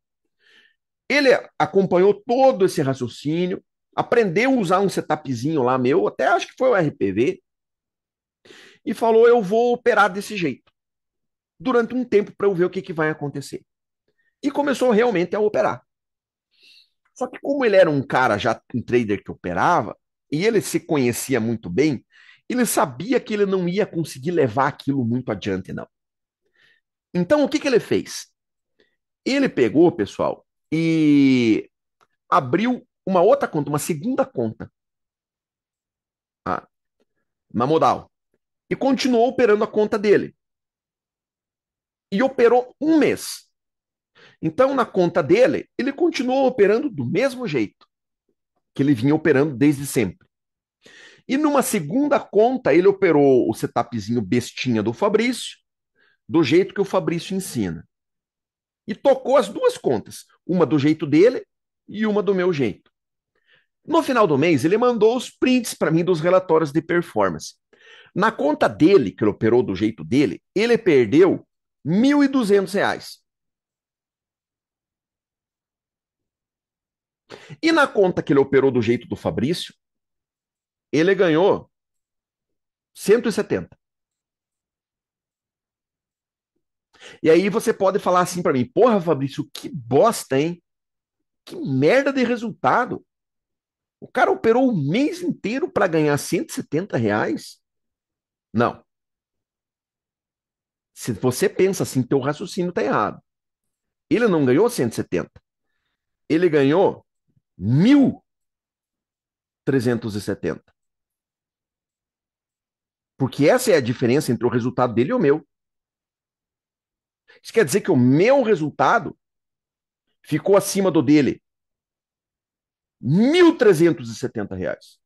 Ele acompanhou todo esse raciocínio, aprendeu a usar um setupzinho lá meu, até acho que foi o RPV, e falou: eu vou operar desse jeito durante um tempo para eu ver o que, que vai acontecer. E começou realmente a operar. Só que como ele era um cara já um trader que operava e ele se conhecia muito bem, ele sabia que ele não ia conseguir levar aquilo muito adiante não. Então o que, que ele fez? Ele pegou, pessoal, e abriu uma outra conta, uma segunda conta tá? Ah, na modal. E continuou operando a conta dele. E operou um mês. Então, na conta dele, ele continuou operando do mesmo jeito que ele vinha operando desde sempre. E numa segunda conta, ele operou o setupzinho bestinha do Fabrício, do jeito que o Fabrício ensina. E tocou as duas contas, uma do jeito dele e uma do meu jeito. No final do mês, ele mandou os prints para mim dos relatórios de performance. Na conta dele, que ele operou do jeito dele, ele perdeu R$ 1.200. E na conta que ele operou do jeito do Fabrício, ele ganhou 170. E aí você pode falar assim para mim: "Porra, Fabrício, que bosta, hein? Que merda de resultado. O cara operou o mês inteiro para ganhar 170 reais? Não. Se você pensa assim, teu raciocínio está errado. Ele não ganhou 170. Ele ganhou 1.370. Porque essa é a diferença entre o resultado dele e o meu. Isso quer dizer que o meu resultado ficou acima do dele 1.370 reais.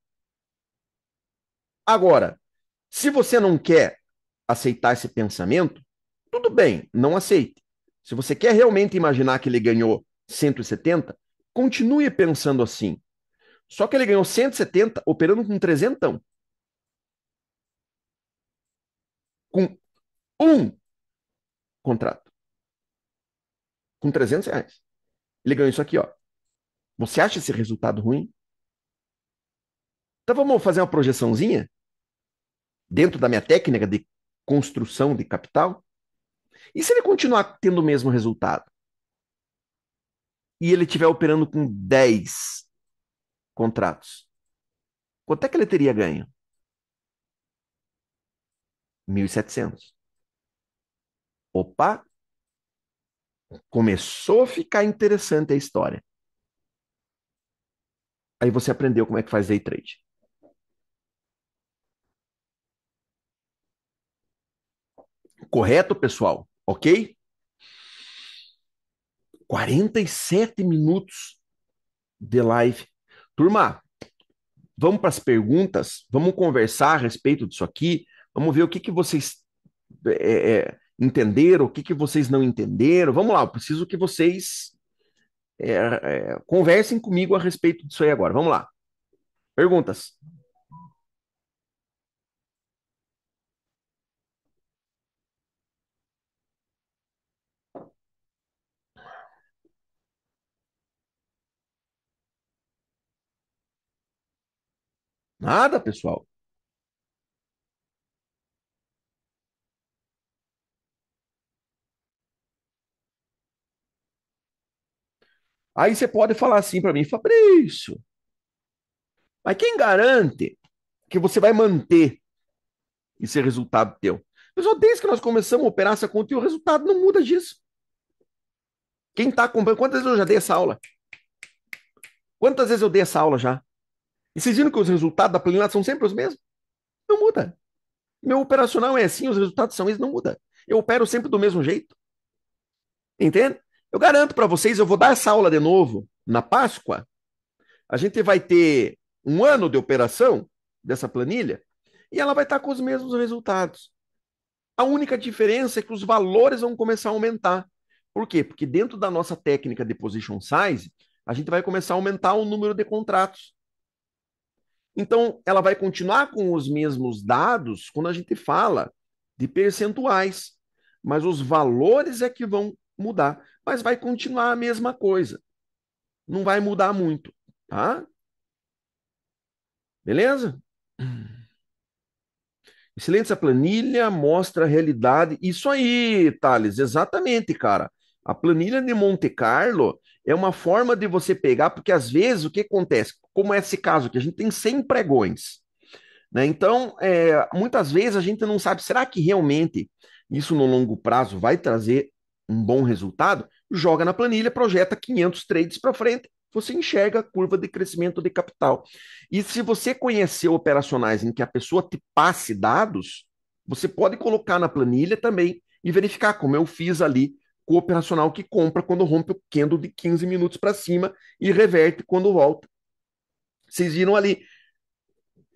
Agora, se você não quer aceitar esse pensamento, tudo bem, não aceite. Se você quer realmente imaginar que ele ganhou 170, continue pensando assim. Só que ele ganhou 170 operando com 300. Com um contrato. Com 300 reais. Ele ganhou isso aqui, ó. Você acha esse resultado ruim? Então vamos fazer uma projeçãozinha dentro da minha técnica de construção de capital? E se ele continuar tendo o mesmo resultado? E ele estiver operando com 10 contratos? Quanto é que ele teria ganho? 1.700. Opa! Começou a ficar interessante a história. Aí você aprendeu como é que faz day trade. Correto, pessoal? Ok? 47 minutos de live. Turma, vamos para as perguntas, vamos conversar a respeito disso aqui, vamos ver o que, que vocês é, é, entenderam, o que, que vocês não entenderam. Vamos lá, eu preciso que vocês é, é, conversem comigo a respeito disso aí agora. Vamos lá. Perguntas. Nada, pessoal. Aí você pode falar assim para mim, Fabrício, mas quem garante que você vai manter esse resultado teu? Pessoal, desde que nós começamos a operar essa conta e o resultado não muda disso. Quem está acompanhando, quantas vezes eu já dei essa aula? Quantas vezes eu dei essa aula já? E vocês viram que os resultados da planilha são sempre os mesmos? Não muda. Meu operacional é assim, os resultados são esses, não muda. Eu opero sempre do mesmo jeito. Entende? Eu garanto para vocês, eu vou dar essa aula de novo na Páscoa. A gente vai ter um ano de operação dessa planilha e ela vai estar tá com os mesmos resultados. A única diferença é que os valores vão começar a aumentar. Por quê? Porque dentro da nossa técnica de position size, a gente vai começar a aumentar o número de contratos. Então, ela vai continuar com os mesmos dados quando a gente fala de percentuais, mas os valores é que vão mudar mas vai continuar a mesma coisa. Não vai mudar muito, tá? Beleza? Excelente essa planilha, mostra a realidade. Isso aí, Thales, exatamente, cara. A planilha de Monte Carlo é uma forma de você pegar, porque às vezes o que acontece, como é esse caso que a gente tem 100 pregões, né? Então, é, muitas vezes a gente não sabe, será que realmente isso no longo prazo vai trazer um bom resultado? joga na planilha, projeta 500 trades para frente, você enxerga a curva de crescimento de capital. E se você conhecer operacionais em que a pessoa te passe dados, você pode colocar na planilha também e verificar, como eu fiz ali com o operacional que compra quando rompe o candle de 15 minutos para cima e reverte quando volta. Vocês viram ali.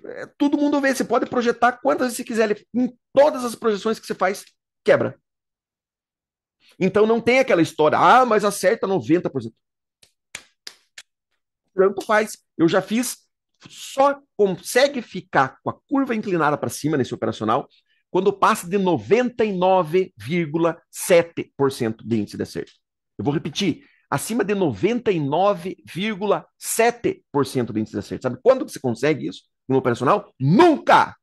É, todo mundo vê, você pode projetar quantas vezes você quiser, em todas as projeções que você faz, quebra. Então não tem aquela história, ah, mas acerta 90%. Tanto faz. Eu já fiz, só consegue ficar com a curva inclinada para cima nesse operacional quando passa de 99,7% de índice de acerto. Eu vou repetir, acima de 99,7% de índice de acerto. Sabe quando que você consegue isso no operacional? Nunca!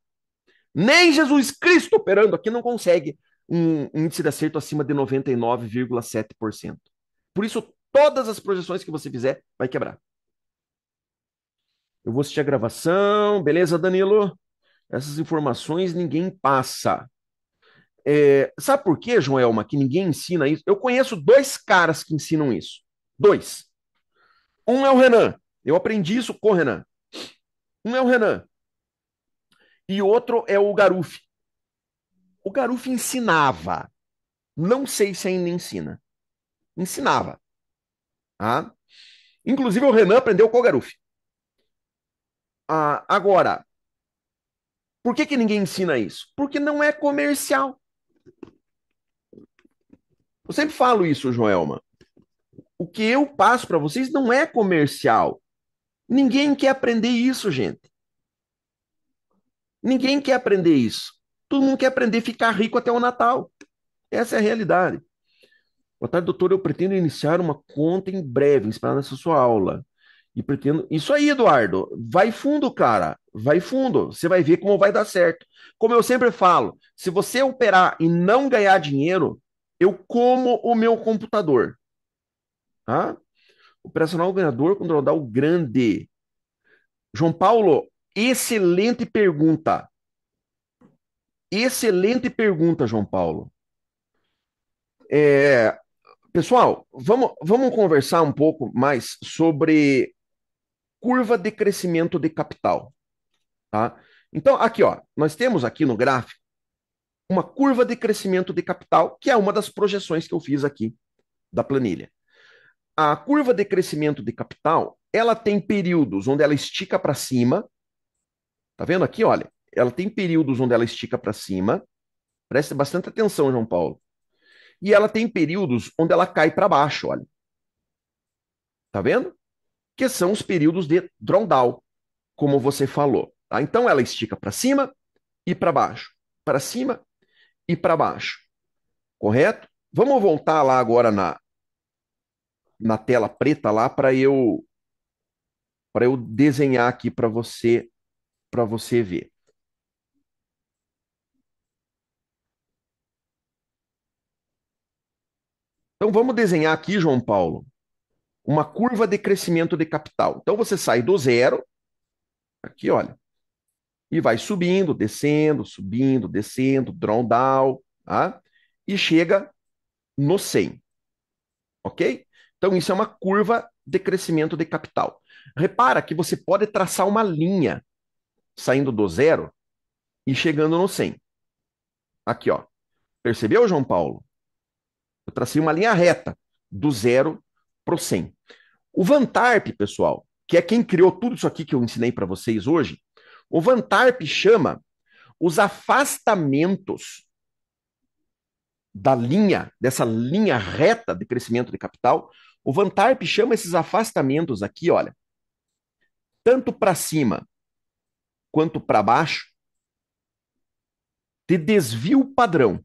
Nem Jesus Cristo operando aqui não consegue, um índice de acerto acima de 99,7%. Por isso, todas as projeções que você fizer vai quebrar. Eu vou assistir a gravação. Beleza, Danilo? Essas informações ninguém passa. É, sabe por quê, Joelma, que ninguém ensina isso? Eu conheço dois caras que ensinam isso. Dois. Um é o Renan. Eu aprendi isso com o Renan. Um é o Renan. E outro é o Garuf. O Garuf ensinava. Não sei se ainda ensina. Ensinava. Ah. Inclusive, o Renan aprendeu com o Garuf. Ah, agora, por que, que ninguém ensina isso? Porque não é comercial. Eu sempre falo isso, Joelma. O que eu passo para vocês não é comercial. Ninguém quer aprender isso, gente. Ninguém quer aprender isso. Todo mundo quer aprender a ficar rico até o Natal. Essa é a realidade. Boa tarde, doutor. Eu pretendo iniciar uma conta em breve, inspirada nessa sua aula. E pretendo. Isso aí, Eduardo. Vai fundo, cara. Vai fundo. Você vai ver como vai dar certo. Como eu sempre falo, se você operar e não ganhar dinheiro, eu como o meu computador. Tá? Operacional ganhador com o grande. João Paulo, excelente pergunta. Excelente pergunta, João Paulo. É, pessoal, vamos, vamos conversar um pouco mais sobre curva de crescimento de capital. Tá? Então, aqui, ó, nós temos aqui no gráfico uma curva de crescimento de capital, que é uma das projeções que eu fiz aqui da planilha. A curva de crescimento de capital, ela tem períodos onde ela estica para cima. Tá vendo aqui, olha? ela tem períodos onde ela estica para cima. Preste bastante atenção, João Paulo. E ela tem períodos onde ela cai para baixo, olha. Tá vendo? Que são os períodos de drawdown, como você falou. Tá? Então ela estica para cima e para baixo, para cima e para baixo. Correto? Vamos voltar lá agora na na tela preta lá para eu para eu desenhar aqui para você para você ver. Então vamos desenhar aqui, João Paulo, uma curva de crescimento de capital. Então você sai do zero, aqui olha, e vai subindo, descendo, subindo, descendo, drawdown, tá? e chega no 100. Ok? Então isso é uma curva de crescimento de capital. Repara que você pode traçar uma linha saindo do zero e chegando no 100. Aqui, ó. Percebeu, João Paulo? Eu tracei uma linha reta, do zero para o 100. O Van Tarp, pessoal, que é quem criou tudo isso aqui que eu ensinei para vocês hoje, o Van Tarp chama os afastamentos da linha, dessa linha reta de crescimento de capital, o Van Tarp chama esses afastamentos aqui, olha, tanto para cima quanto para baixo, de desvio padrão.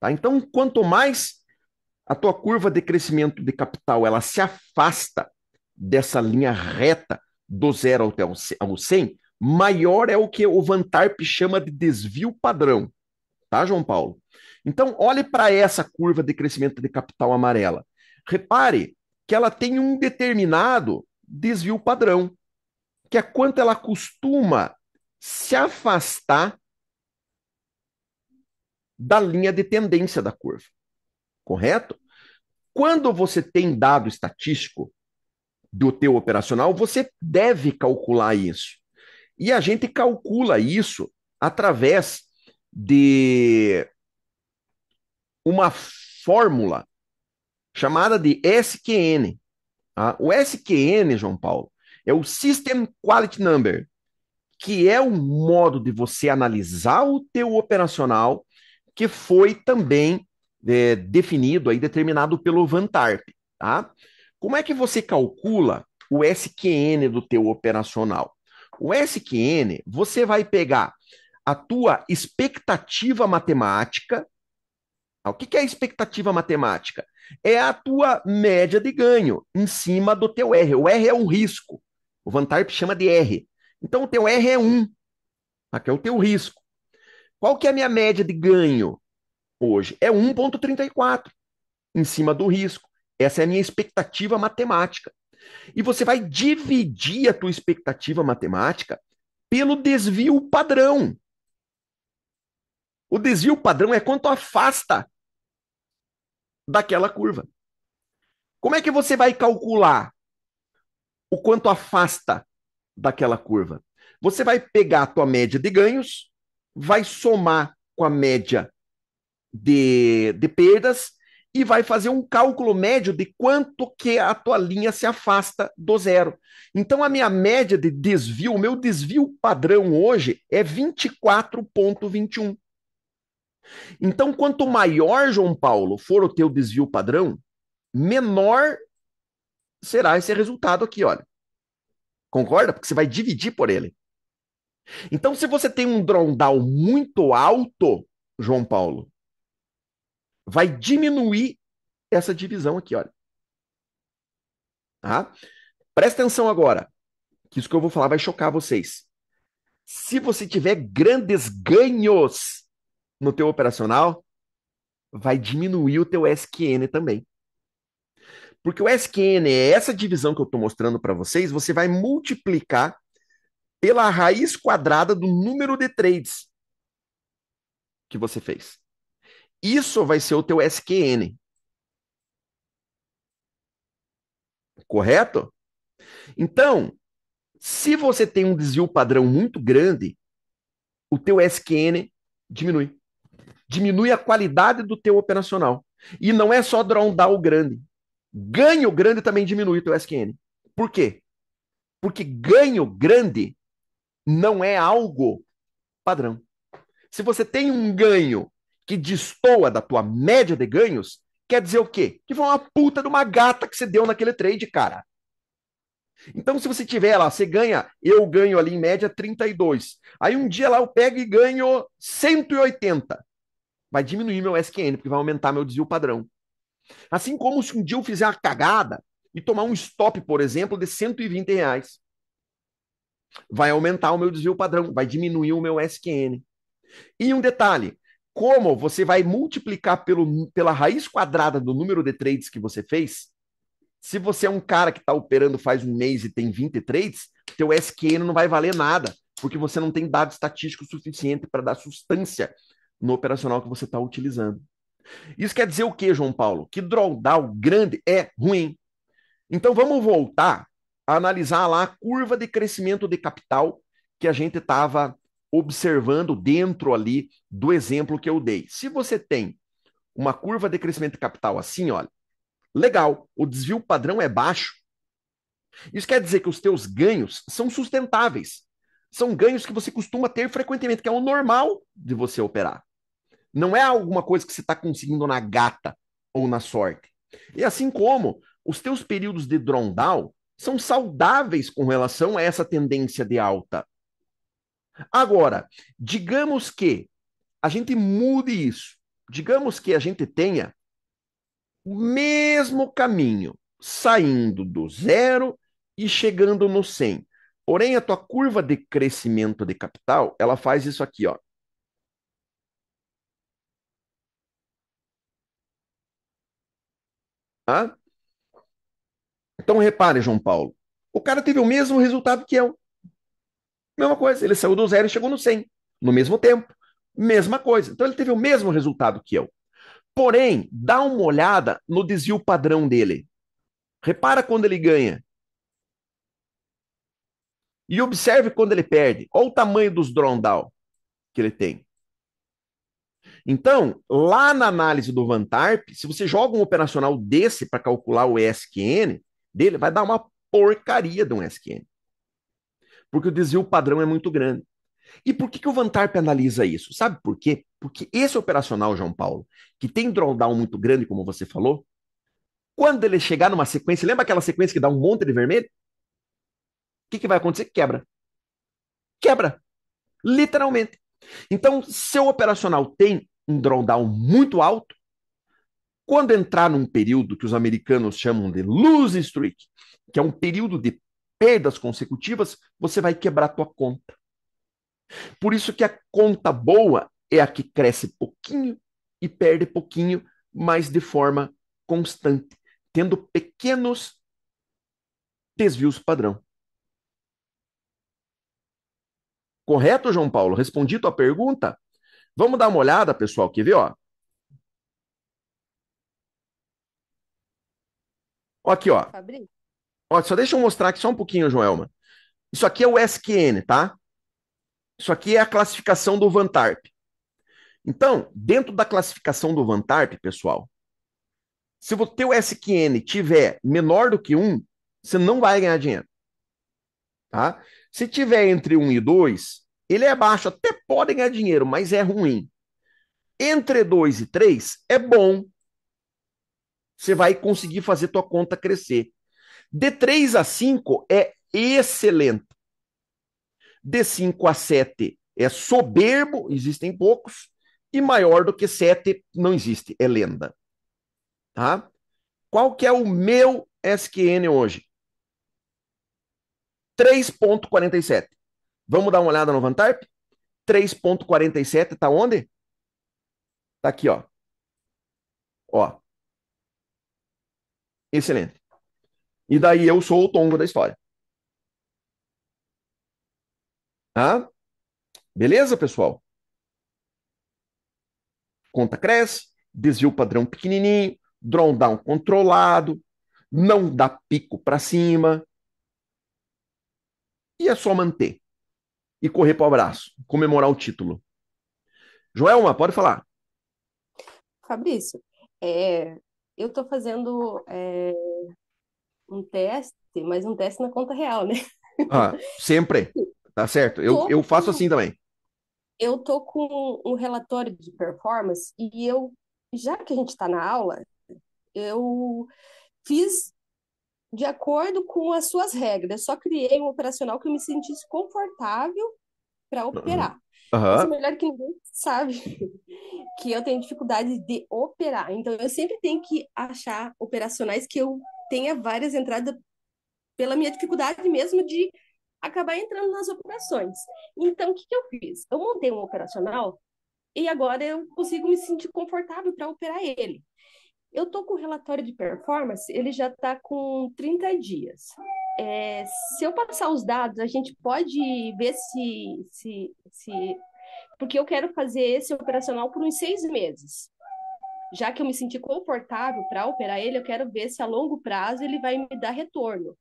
Tá? Então, quanto mais a tua curva de crescimento de capital ela se afasta dessa linha reta do zero até o 100, maior é o que o Van Tarp chama de desvio padrão, tá, João Paulo? Então, olhe para essa curva de crescimento de capital amarela. Repare que ela tem um determinado desvio padrão, que é quanto ela costuma se afastar da linha de tendência da curva. Correto? Quando você tem dado estatístico do teu operacional, você deve calcular isso. E a gente calcula isso através de uma fórmula chamada de SQN. Tá? o SQN, João Paulo, é o System Quality Number, que é o modo de você analisar o teu operacional que foi também é, definido aí, determinado pelo Van tá? Como é que você calcula o SQN do teu operacional? O SQN, você vai pegar a tua expectativa matemática. Ah, o que, que é a expectativa matemática? É a tua média de ganho em cima do teu R. O R é o risco. O Van Tarp chama de R. Então, o teu R é 1, tá? que é o teu risco. Qual que é a minha média de ganho hoje? É 1,34 em cima do risco. Essa é a minha expectativa matemática. E você vai dividir a tua expectativa matemática pelo desvio padrão. O desvio padrão é quanto afasta daquela curva. Como é que você vai calcular o quanto afasta daquela curva? Você vai pegar a tua média de ganhos vai somar com a média de, de perdas e vai fazer um cálculo médio de quanto que a tua linha se afasta do zero. Então a minha média de desvio, o meu desvio padrão hoje é 24.21. Então quanto maior, João Paulo, for o teu desvio padrão, menor será esse resultado aqui, olha. Concorda? Porque você vai dividir por ele. Então, se você tem um drondal muito alto, João Paulo, vai diminuir essa divisão aqui, olha. Tá? Presta atenção agora, que isso que eu vou falar vai chocar vocês. Se você tiver grandes ganhos no teu operacional, vai diminuir o teu SQN também. Porque o SQN é essa divisão que eu estou mostrando para vocês, você vai multiplicar pela raiz quadrada do número de trades que você fez. Isso vai ser o teu SQN. Correto? Então, se você tem um desvio padrão muito grande, o teu SQN diminui. Diminui a qualidade do teu operacional. E não é só drawdown grande. Ganho grande também diminui o teu SQN. Por quê? Porque ganho grande não é algo padrão. Se você tem um ganho que destoa da tua média de ganhos, quer dizer o quê? Que foi uma puta de uma gata que você deu naquele trade, cara. Então, se você tiver lá, você ganha, eu ganho ali em média 32. Aí um dia lá eu pego e ganho 180. Vai diminuir meu SQN, porque vai aumentar meu desvio padrão. Assim como se um dia eu fizer uma cagada e tomar um stop, por exemplo, de 120 reais vai aumentar o meu desvio padrão, vai diminuir o meu SQN. E um detalhe, como você vai multiplicar pelo, pela raiz quadrada do número de trades que você fez, se você é um cara que está operando faz um mês e tem 20 trades, teu SQN não vai valer nada, porque você não tem dado estatístico suficiente para dar sustância no operacional que você está utilizando. Isso quer dizer o que, João Paulo? Que drawdown grande é ruim. Então vamos voltar analisar lá a curva de crescimento de capital que a gente estava observando dentro ali do exemplo que eu dei. Se você tem uma curva de crescimento de capital assim, olha, legal, o desvio padrão é baixo. Isso quer dizer que os teus ganhos são sustentáveis. São ganhos que você costuma ter frequentemente, que é o normal de você operar. Não é alguma coisa que você está conseguindo na gata ou na sorte. E assim como os teus períodos de drawdown são saudáveis com relação a essa tendência de alta. Agora, digamos que a gente mude isso. Digamos que a gente tenha o mesmo caminho, saindo do zero e chegando no 100. Porém, a tua curva de crescimento de capital, ela faz isso aqui, ó. Ah? Então repare, João Paulo. O cara teve o mesmo resultado que eu. Mesma coisa, ele saiu do zero e chegou no 100, no mesmo tempo. Mesma coisa. Então ele teve o mesmo resultado que eu. Porém, dá uma olhada no desvio padrão dele. Repara quando ele ganha. E observe quando ele perde. Olha o tamanho dos drawdown que ele tem. Então, lá na análise do Vantarp, se você joga um operacional desse para calcular o ESQN, dele vai dar uma porcaria de um SQL. Porque o desvio padrão é muito grande. E por que, que o Vantar penaliza isso? Sabe por quê? Porque esse operacional, João Paulo, que tem drawdown muito grande, como você falou, quando ele chegar numa sequência, lembra aquela sequência que dá um monte de vermelho? O que, que vai acontecer? Quebra. Quebra. Literalmente. Então, seu operacional tem um drawdown muito alto, quando entrar num período que os americanos chamam de lose streak, que é um período de perdas consecutivas, você vai quebrar a tua conta. Por isso que a conta boa é a que cresce pouquinho e perde pouquinho, mas de forma constante, tendo pequenos desvios padrão. Correto, João Paulo? Respondi tua pergunta? Vamos dar uma olhada, pessoal, que vê, ó. Ó, aqui, ó. Ó, só deixa eu mostrar aqui só um pouquinho, Joelma. Isso aqui é o SQN, tá? Isso aqui é a classificação do Vantarp. Então, dentro da classificação do Vantarp, pessoal, se o teu SQN tiver menor do que 1, você não vai ganhar dinheiro. Tá? Se tiver entre 1 e 2, ele é baixo, até pode ganhar dinheiro, mas é ruim. Entre 2 e 3 é bom, você vai conseguir fazer tua conta crescer. De 3 a 5 é excelente. De 5 a 7 é soberbo, existem poucos, e maior do que 7 não existe, é lenda. Tá? Qual que é o meu SQN hoje? 3.47. Vamos dar uma olhada no Vantarp? 3.47 está onde? Está aqui, ó. Ó, Excelente. E daí eu sou o tongo da história. Tá? Beleza, pessoal? Conta cresce, desvio padrão pequenininho, drawdown controlado, não dá pico para cima. E é só manter. E correr para o abraço, comemorar o título. Joelma, pode falar. Fabrício, é, eu estou fazendo é, um teste, mas um teste na conta real, né? Ah, sempre. Tá certo. Eu, eu faço com, assim também. Eu estou com um relatório de performance e eu, já que a gente está na aula, eu fiz de acordo com as suas regras. Só criei um operacional que eu me sentisse confortável para uhum. operar. Uhum. Isso é melhor que ninguém sabe que eu tenho dificuldade de operar. Então, eu sempre tenho que achar operacionais que eu tenha várias entradas pela minha dificuldade mesmo de acabar entrando nas operações. Então, o que, que eu fiz? Eu montei um operacional e agora eu consigo me sentir confortável para operar ele. Eu tô com o relatório de performance, ele já está com 30 dias. É, se eu passar os dados, a gente pode ver se, se, se. Porque eu quero fazer esse operacional por uns seis meses. Já que eu me senti confortável para operar ele, eu quero ver se a longo prazo ele vai me dar retorno.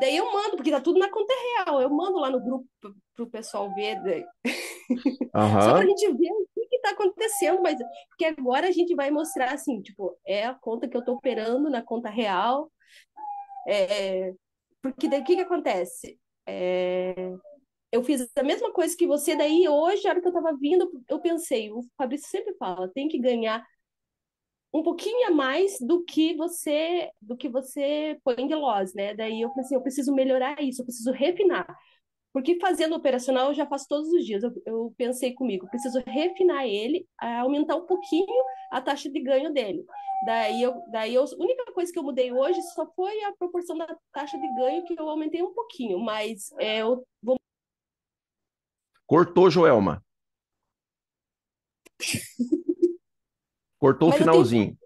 Daí eu mando, porque tá tudo na conta real. Eu mando lá no grupo pro pessoal ver. Daí... Uhum. Só pra gente ver o que, que tá acontecendo, mas porque agora a gente vai mostrar assim, tipo, é a conta que eu tô operando na conta real. É... Porque daí o que, que acontece? É... Eu fiz a mesma coisa que você, daí hoje, na hora que eu tava vindo, eu pensei, o Fabrício sempre fala, tem que ganhar um pouquinho a mais do que você do que você põe de loss, né? Daí eu pensei, eu preciso melhorar isso, eu preciso refinar. Porque fazendo operacional eu já faço todos os dias. Eu, eu pensei comigo, preciso refinar ele, aumentar um pouquinho a taxa de ganho dele. Daí eu, daí eu, a única coisa que eu mudei hoje só foi a proporção da taxa de ganho que eu aumentei um pouquinho, mas é, eu vou. Cortou, Joelma. Cortou mas o finalzinho.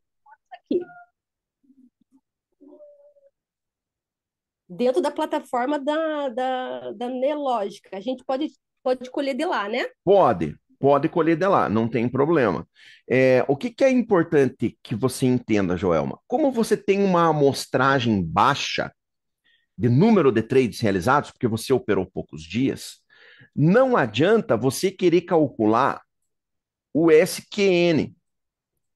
dentro da plataforma da, da, da Nelogica. A gente pode, pode colher de lá, né? Pode, pode colher de lá, não tem problema. É, o que, que é importante que você entenda, Joelma? Como você tem uma amostragem baixa de número de trades realizados, porque você operou poucos dias, não adianta você querer calcular o SQN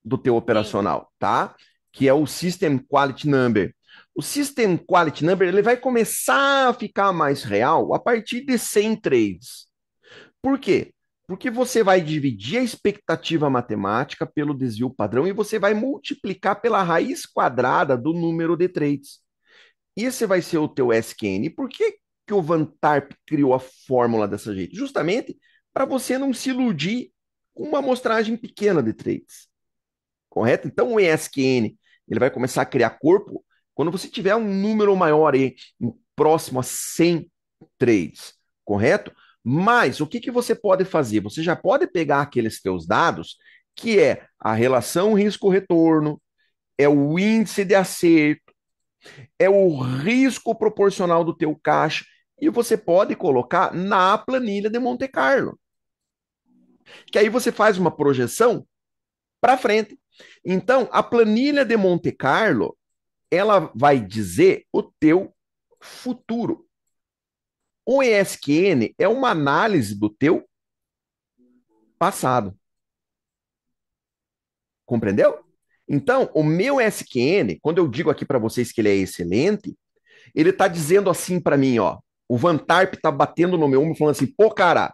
do teu operacional, tá? Que é o System Quality Number. O System Quality Number ele vai começar a ficar mais real a partir de 100 trades. Por quê? Porque você vai dividir a expectativa matemática pelo desvio padrão e você vai multiplicar pela raiz quadrada do número de trades. Esse vai ser o teu SQN. Por que, que o Van Tarp criou a fórmula dessa jeito? Justamente para você não se iludir com uma amostragem pequena de trades. Correto? Então o SQN ele vai começar a criar corpo quando você tiver um número maior aí, próximo a 100 trades, correto? Mas o que, que você pode fazer? Você já pode pegar aqueles teus dados, que é a relação risco-retorno, é o índice de acerto, é o risco proporcional do teu caixa, e você pode colocar na planilha de Monte Carlo. Que aí você faz uma projeção para frente. Então, a planilha de Monte Carlo, ela vai dizer o teu futuro. O ESQN é uma análise do teu passado. Compreendeu? Então, o meu SQN, quando eu digo aqui para vocês que ele é excelente, ele está dizendo assim para mim, ó, o Vantarp está batendo no meu ombro falando assim: "Pô, cara,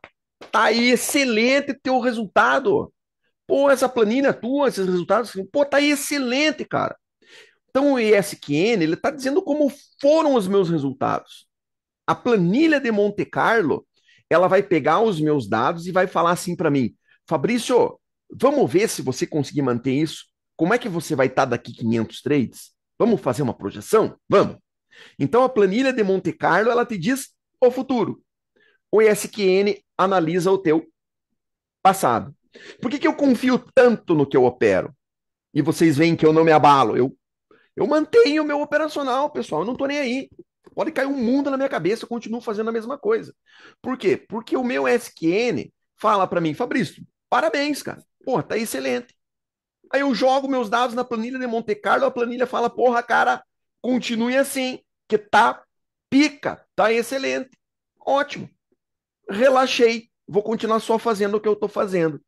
tá aí excelente teu resultado. Pô, essa planilha tua, esses resultados, pô, tá aí excelente, cara. Então o ESQN ele está dizendo como foram os meus resultados. A planilha de Monte Carlo ela vai pegar os meus dados e vai falar assim para mim, Fabrício, vamos ver se você conseguir manter isso. Como é que você vai estar tá daqui 500 trades? Vamos fazer uma projeção? Vamos. Então a planilha de Monte Carlo ela te diz o futuro. O ESQN analisa o teu passado. Por que, que eu confio tanto no que eu opero? E vocês veem que eu não me abalo, eu eu mantenho o meu operacional, pessoal. Eu não tô nem aí. Pode cair um mundo na minha cabeça, eu continuo fazendo a mesma coisa. Por quê? Porque o meu SQN fala para mim, Fabrício, parabéns, cara. Porra, tá excelente. Aí eu jogo meus dados na planilha de Monte Carlo, a planilha fala, porra, cara, continue assim, que tá pica, tá excelente. Ótimo. Relaxei, vou continuar só fazendo o que eu tô fazendo.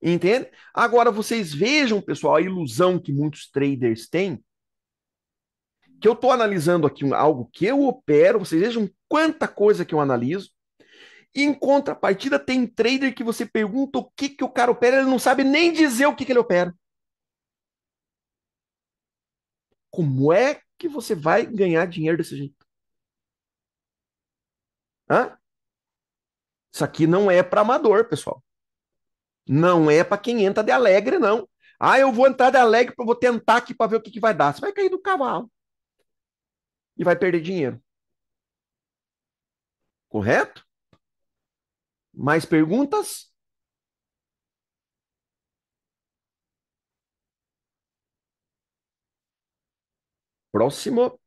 Entende? Agora vocês vejam, pessoal, a ilusão que muitos traders têm que eu estou analisando aqui algo que eu opero, vocês vejam quanta coisa que eu analiso. E em contrapartida, tem trader que você pergunta o que, que o cara opera, ele não sabe nem dizer o que, que ele opera. Como é que você vai ganhar dinheiro desse jeito? Hã? Isso aqui não é para amador, pessoal. Não é para quem entra de alegre, não. Ah, eu vou entrar de alegre, eu vou tentar aqui para ver o que, que vai dar. Você vai cair do cavalo e vai perder dinheiro. Correto? Mais perguntas? Próximo.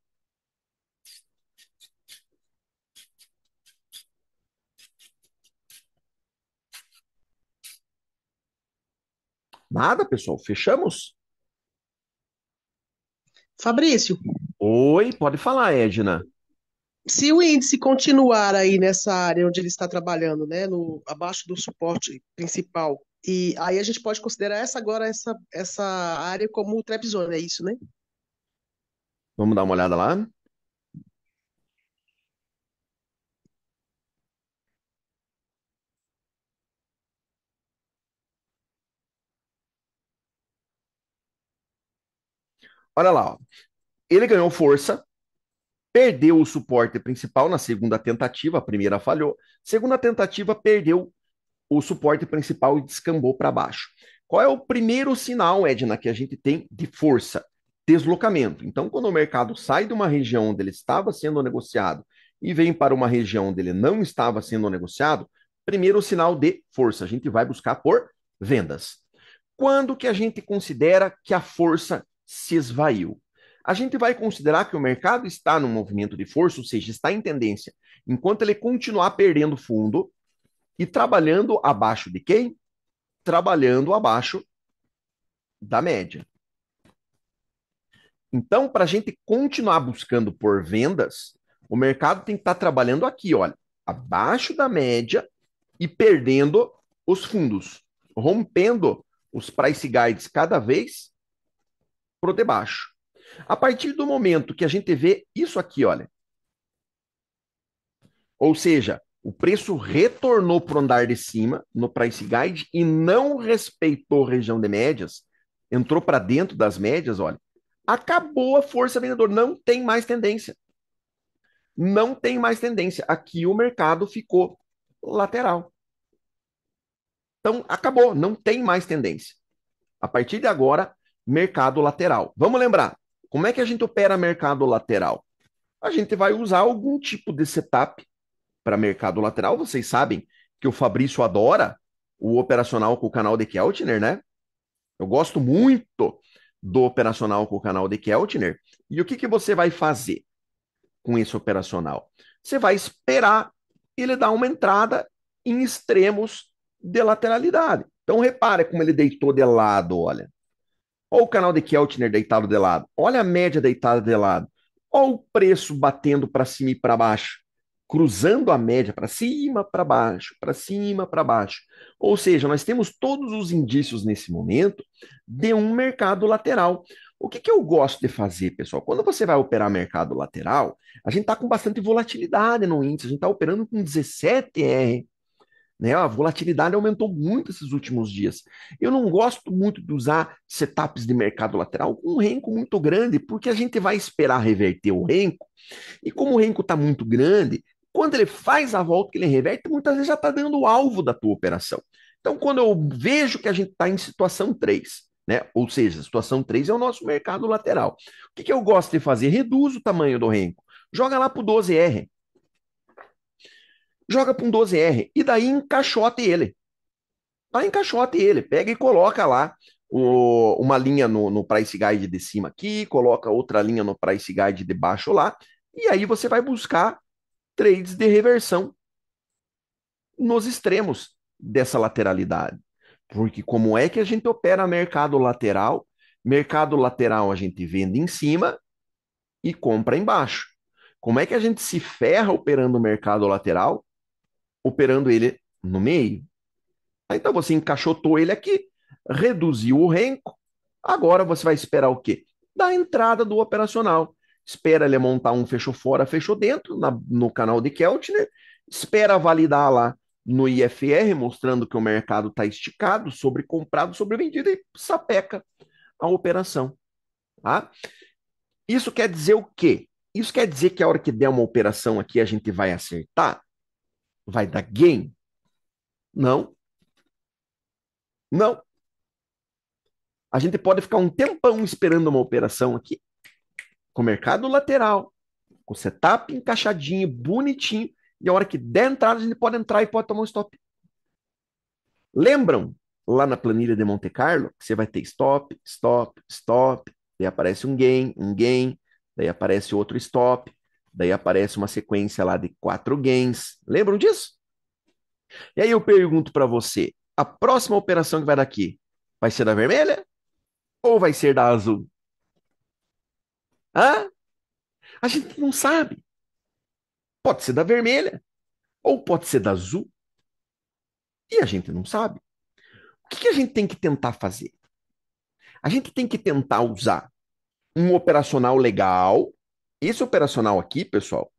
Nada, pessoal. Fechamos? Fabrício. Oi, pode falar, Edna. Se o índice continuar aí nessa área onde ele está trabalhando, né, no, abaixo do suporte principal, e aí a gente pode considerar essa agora essa essa área como trap zone, é isso, né? Vamos dar uma olhada lá. Olha lá, ó. ele ganhou força, perdeu o suporte principal na segunda tentativa, a primeira falhou. Segunda tentativa, perdeu o suporte principal e descambou para baixo. Qual é o primeiro sinal, Edna, que a gente tem de força? Deslocamento. Então, quando o mercado sai de uma região onde ele estava sendo negociado e vem para uma região onde ele não estava sendo negociado, primeiro sinal de força. A gente vai buscar por vendas. Quando que a gente considera que a força se esvaiu. A gente vai considerar que o mercado está no movimento de força, ou seja, está em tendência, enquanto ele continuar perdendo fundo e trabalhando abaixo de quem? Trabalhando abaixo da média. Então, para a gente continuar buscando por vendas, o mercado tem que estar tá trabalhando aqui, olha, abaixo da média e perdendo os fundos, rompendo os price guides cada vez o debaixo. A partir do momento que a gente vê isso aqui, olha. Ou seja, o preço retornou para o andar de cima no price guide e não respeitou região de médias, entrou para dentro das médias, olha. Acabou a força vendedora, não tem mais tendência. Não tem mais tendência. Aqui o mercado ficou lateral. Então, acabou, não tem mais tendência. A partir de agora, mercado lateral. Vamos lembrar, como é que a gente opera mercado lateral? A gente vai usar algum tipo de setup para mercado lateral. Vocês sabem que o Fabrício adora o operacional com o canal de Keltner, né? Eu gosto muito do operacional com o canal de Keltner. E o que, que você vai fazer com esse operacional? Você vai esperar ele dar uma entrada em extremos de lateralidade. Então, repare como ele deitou de lado, olha. Olha o canal de Keltner deitado de lado. Olha a média deitada de lado. Olha o preço batendo para cima e para baixo. Cruzando a média para cima, para baixo, para cima, para baixo. Ou seja, nós temos todos os indícios nesse momento de um mercado lateral. O que, que eu gosto de fazer, pessoal? Quando você vai operar mercado lateral, a gente está com bastante volatilidade no índice, a gente está operando com 17R né? A volatilidade aumentou muito esses últimos dias. Eu não gosto muito de usar setups de mercado lateral com um renco muito grande, porque a gente vai esperar reverter o renco. E como o renco está muito grande, quando ele faz a volta que ele reverte, muitas vezes já está dando o alvo da tua operação. Então, quando eu vejo que a gente está em situação 3, né? ou seja, situação 3 é o nosso mercado lateral. O que, que eu gosto de fazer? Reduz o tamanho do renco. Joga lá para o 12R joga para um 12R e daí encaixote ele. Daí encaixote ele, pega e coloca lá o, uma linha no, no price guide de cima aqui, coloca outra linha no price guide de baixo lá, e aí você vai buscar trades de reversão nos extremos dessa lateralidade. Porque como é que a gente opera mercado lateral? Mercado lateral a gente vende em cima e compra embaixo. Como é que a gente se ferra operando o mercado lateral? operando ele no meio. Então você encaixotou ele aqui, reduziu o renco, agora você vai esperar o quê? Da entrada do operacional. Espera ele montar um fechou fora, fechou dentro, na, no canal de Keltner, espera validar lá no IFR, mostrando que o mercado está esticado, sobrecomprado, sobrevendido e sapeca a operação. Tá? Isso quer dizer o quê? Isso quer dizer que a hora que der uma operação aqui a gente vai acertar? vai dar gain? Não. Não. A gente pode ficar um tempão esperando uma operação aqui, com o mercado lateral, com o setup encaixadinho, bonitinho, e a hora que der entrada, a gente pode entrar e pode tomar um stop. Lembram lá na planilha de Monte Carlo que você vai ter stop, stop, stop, daí aparece um gain, um gain, daí aparece outro stop, Daí aparece uma sequência lá de quatro games Lembram disso? E aí eu pergunto para você, a próxima operação que vai daqui vai ser da vermelha ou vai ser da azul? Hã? A gente não sabe. Pode ser da vermelha ou pode ser da azul. E a gente não sabe. O que, que a gente tem que tentar fazer? A gente tem que tentar usar um operacional legal esse operacional aqui, pessoal,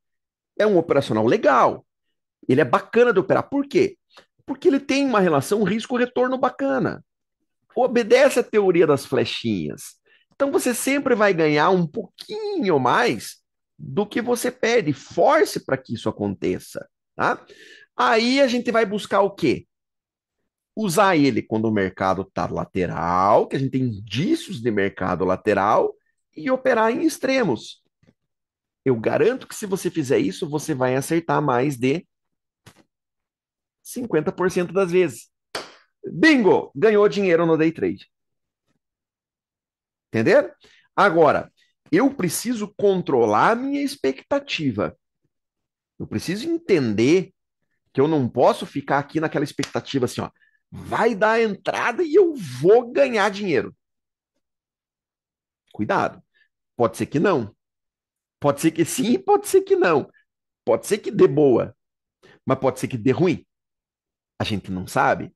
é um operacional legal. Ele é bacana de operar. Por quê? Porque ele tem uma relação risco-retorno bacana. Obedece a teoria das flechinhas. Então você sempre vai ganhar um pouquinho mais do que você perde. Force para que isso aconteça, tá? Aí a gente vai buscar o quê? Usar ele quando o mercado está lateral, que a gente tem indícios de mercado lateral, e operar em extremos. Eu garanto que se você fizer isso, você vai acertar mais de 50% das vezes. Bingo! Ganhou dinheiro no day trade. Entender? Agora, eu preciso controlar a minha expectativa. Eu preciso entender que eu não posso ficar aqui naquela expectativa assim, ó. Vai dar a entrada e eu vou ganhar dinheiro. Cuidado. Pode ser que não. Pode ser que sim, pode ser que não. Pode ser que dê boa, mas pode ser que dê ruim. A gente não sabe.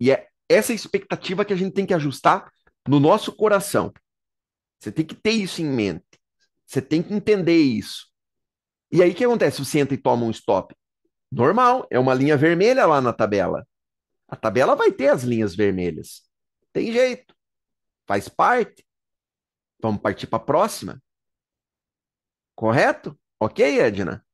E é essa expectativa que a gente tem que ajustar no nosso coração. Você tem que ter isso em mente. Você tem que entender isso. E aí o que acontece? Você entra e toma um stop. Normal, é uma linha vermelha lá na tabela. A tabela vai ter as linhas vermelhas. Tem jeito. Faz parte. Vamos partir para a próxima. Correto? Ok, Edna?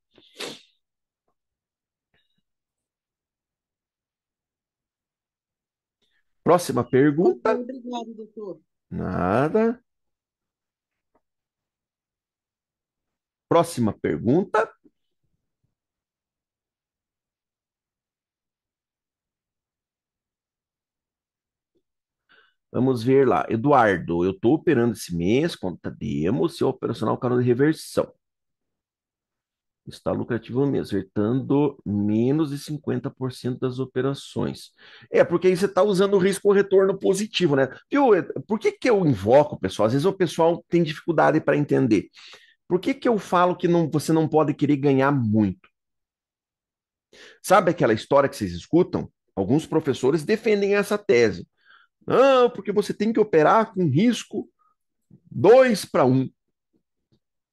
Próxima pergunta. Obrigado, doutor. Nada. Próxima pergunta. Vamos ver lá. Eduardo, eu estou operando esse mês, conta demo, seu operacional canal de reversão está lucrativo mesmo, acertando menos de 50% das operações. É, porque aí você está usando o risco retorno positivo, né? Viu? Por que, que eu invoco, pessoal? Às vezes o pessoal tem dificuldade para entender. Por que, que eu falo que não, você não pode querer ganhar muito? Sabe aquela história que vocês escutam? Alguns professores defendem essa tese. Não, porque você tem que operar com risco 2 para 1. Um.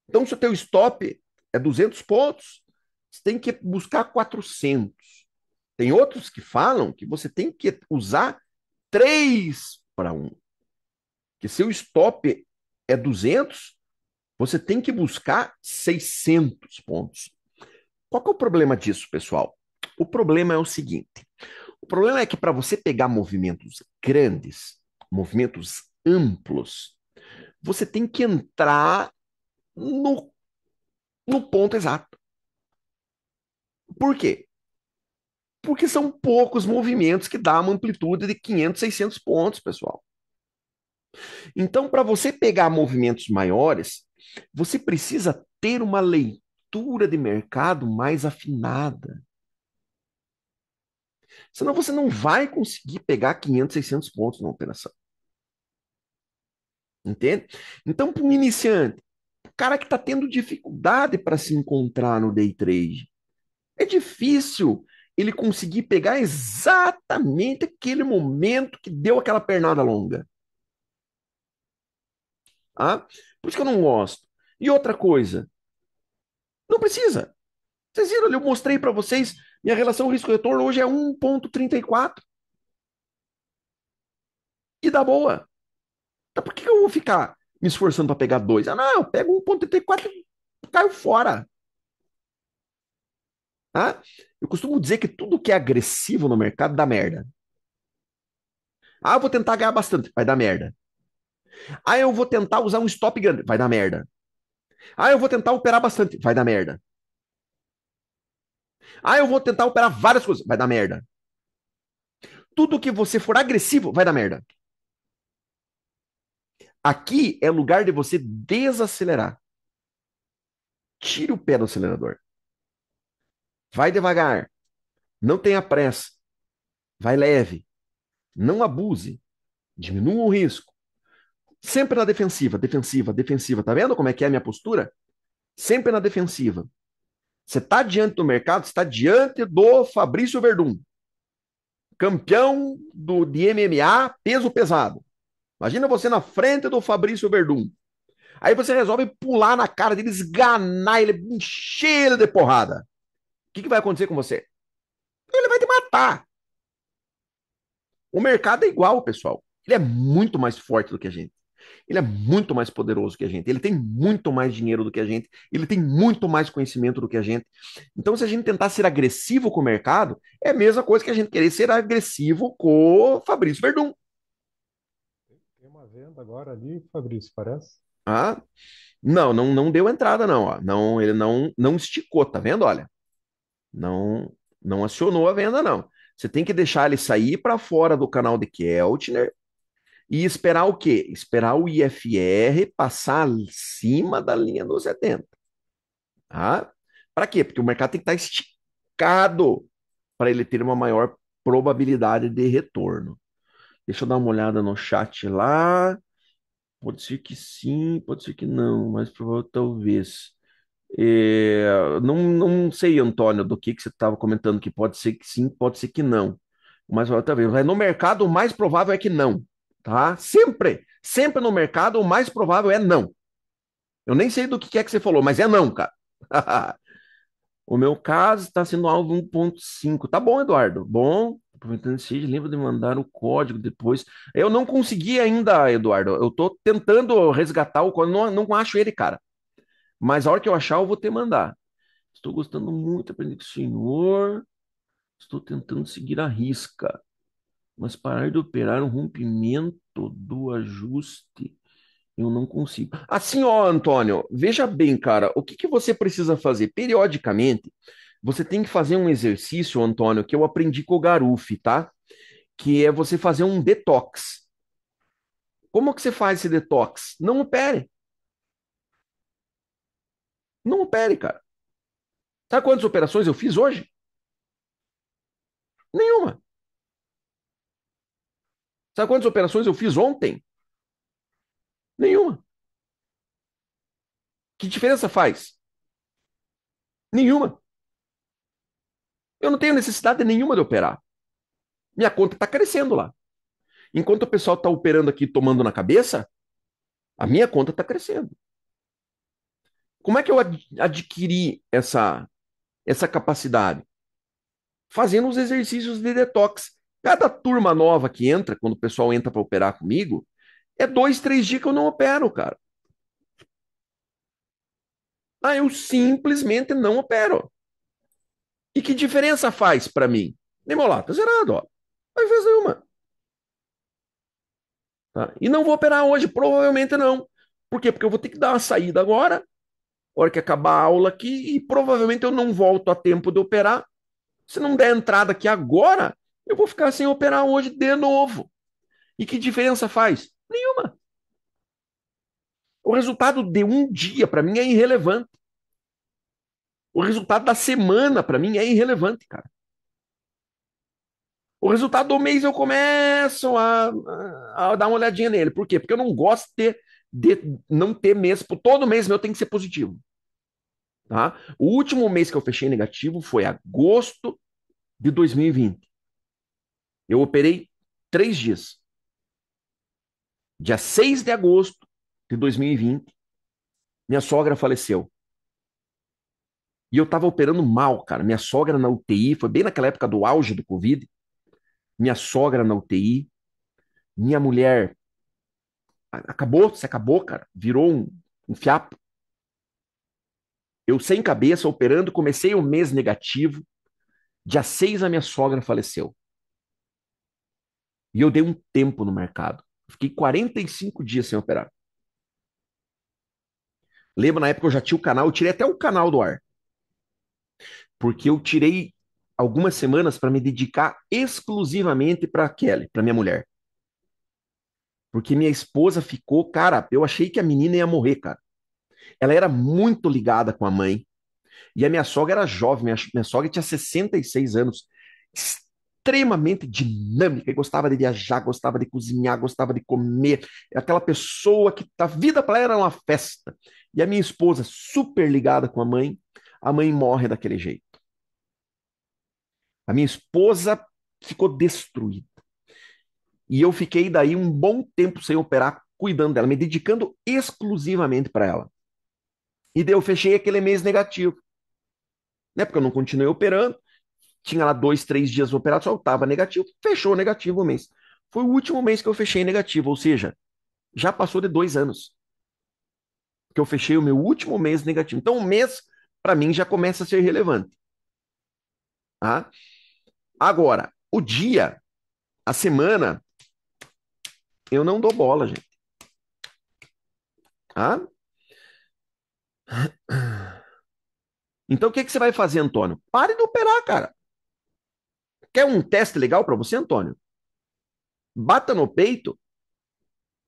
Então, se o teu stop é 200 pontos. Você tem que buscar 400. Tem outros que falam que você tem que usar 3 para 1. Que seu stop é 200, você tem que buscar 600 pontos. Qual é o problema disso, pessoal? O problema é o seguinte: o problema é que para você pegar movimentos grandes, movimentos amplos, você tem que entrar no no ponto exato. Por quê? Porque são poucos movimentos que dá uma amplitude de 500, 600 pontos, pessoal. Então, para você pegar movimentos maiores, você precisa ter uma leitura de mercado mais afinada. Senão você não vai conseguir pegar 500, 600 pontos na operação. Entende? Então, para um iniciante, cara que está tendo dificuldade para se encontrar no day trade. É difícil ele conseguir pegar exatamente aquele momento que deu aquela pernada longa. Ah, por isso que eu não gosto. E outra coisa, não precisa. Vocês viram ali, eu mostrei para vocês, minha relação risco-retorno hoje é 1.34. E dá boa. Então por que eu vou ficar me esforçando para pegar dois. Ah, não, eu pego 1.34 e caio fora. Tá? Eu costumo dizer que tudo que é agressivo no mercado dá merda. Ah, eu vou tentar ganhar bastante, vai dar merda. Ah, eu vou tentar usar um stop grande, vai dar merda. Ah, eu vou tentar operar bastante, vai dar merda. Ah, eu vou tentar operar várias coisas, vai dar merda. Tudo que você for agressivo, vai dar merda. Aqui é lugar de você desacelerar. Tire o pé do acelerador. Vai devagar. Não tenha pressa. Vai leve. Não abuse. Diminua o risco. Sempre na defensiva, defensiva, defensiva. Tá vendo como é que é a minha postura? Sempre na defensiva. Você está diante do mercado, você está diante do Fabrício Verdun, campeão do, de MMA peso pesado. Imagina você na frente do Fabrício Verdun. Aí você resolve pular na cara dele, esganar ele, encher ele de porrada. O que, que vai acontecer com você? Ele vai te matar. O mercado é igual, pessoal. Ele é muito mais forte do que a gente. Ele é muito mais poderoso que a gente. Ele tem muito mais dinheiro do que a gente. Ele tem muito mais conhecimento do que a gente. Então, se a gente tentar ser agressivo com o mercado, é a mesma coisa que a gente querer ser agressivo com o Fabrício Verdun vendo agora ali, Fabrício, parece? Ah, não, não, não deu entrada não, ó. Não, ele não, não esticou, tá vendo? Olha, não, não acionou a venda não. Você tem que deixar ele sair para fora do canal de Keltner e esperar o quê? Esperar o IFR passar acima da linha dos 70. Tá? Para quê? Porque o mercado tem que estar tá esticado para ele ter uma maior probabilidade de retorno. Deixa eu dar uma olhada no chat lá. Pode ser que sim, pode ser que não, mas provavelmente talvez. É, não, não sei, Antônio, do que, que você estava comentando, que pode ser que sim, pode ser que não. Mas talvez. Tá é, no mercado, o mais provável é que não. Tá? Sempre, sempre no mercado, o mais provável é não. Eu nem sei do que é que você falou, mas é não, cara. o meu caso está sendo alvo 1.5. Tá bom, Eduardo. Bom, aproveitando seja, lembra de mandar o código depois. Eu não consegui ainda, Eduardo. Eu estou tentando resgatar o código, não, não acho ele, cara. Mas a hora que eu achar, eu vou te mandar. Estou gostando muito, aprendi com o senhor. Estou tentando seguir a risca, mas parar de operar um rompimento do ajuste, eu não consigo. Assim, ó, Antônio, veja bem, cara, o que, que você precisa fazer? Periodicamente, você tem que fazer um exercício, Antônio, que eu aprendi com o Garufi, tá? Que é você fazer um detox. Como que você faz esse detox? Não opere. Não opere, cara. Sabe quantas operações eu fiz hoje? Nenhuma. Sabe quantas operações eu fiz ontem? Nenhuma. Que diferença faz? Nenhuma. Eu não tenho necessidade nenhuma de operar. Minha conta está crescendo lá. Enquanto o pessoal está operando aqui tomando na cabeça, a minha conta está crescendo. Como é que eu adquiri essa, essa capacidade? Fazendo os exercícios de detox. Cada turma nova que entra, quando o pessoal entra para operar comigo, é dois, três dias que eu não opero, cara. Ah, eu simplesmente não opero. E que diferença faz para mim? Nem Nemolato, zerado, ó. Não fez nenhuma. Tá? E não vou operar hoje, provavelmente não. Por quê? Porque eu vou ter que dar uma saída agora, hora que acabar a aula aqui, e provavelmente eu não volto a tempo de operar. Se não der entrada aqui agora, eu vou ficar sem operar hoje de novo. E que diferença faz? Nenhuma. O resultado de um dia, para mim, é irrelevante. O resultado da semana, para mim, é irrelevante, cara. O resultado do mês eu começo a, a, a, dar uma olhadinha nele. Por quê? Porque eu não gosto de, de não ter mês. Tipo, todo mês meu tem que ser positivo. Tá? O último mês que eu fechei negativo foi agosto de 2020. Eu operei três dias. Dia 6 de agosto de 2020, minha sogra faleceu. E eu estava operando mal, cara. Minha sogra na UTI, foi bem naquela época do auge do Covid. Minha sogra na UTI, minha mulher acabou, se acabou, cara. Virou um, um fiapo. Eu sem cabeça, operando, comecei o um mês negativo. Dia 6 a minha sogra faleceu. E eu dei um tempo no mercado. Fiquei 45 dias sem operar. Lembro na época eu já tinha o canal, eu tirei até o canal do ar porque eu tirei algumas semanas para me dedicar exclusivamente para Kelly, para minha mulher. Porque minha esposa ficou, cara, eu achei que a menina ia morrer, cara. Ela era muito ligada com a mãe. E a minha sogra era jovem, minha, minha sogra tinha 66 anos, extremamente dinâmica e gostava de viajar, gostava de cozinhar, gostava de comer. É aquela pessoa que a vida para ela era uma festa. E a minha esposa, super ligada com a mãe, a mãe morre daquele jeito. A minha esposa ficou destruída. E eu fiquei daí um bom tempo sem operar, cuidando dela, me dedicando exclusivamente para ela. E daí eu fechei aquele mês negativo. Né? Porque eu não continuei operando. Tinha lá dois, três dias operado, só estava negativo. Fechou negativo o mês. Foi o último mês que eu fechei negativo, ou seja, já passou de dois anos. Que eu fechei o meu último mês negativo. Então, um mês, para mim, já começa a ser relevante. Tá? Agora, o dia, a semana, eu não dou bola, gente. Tá? Então, o que, que você vai fazer, Antônio? Pare de operar, cara. Quer um teste legal para você, Antônio? Bata no peito,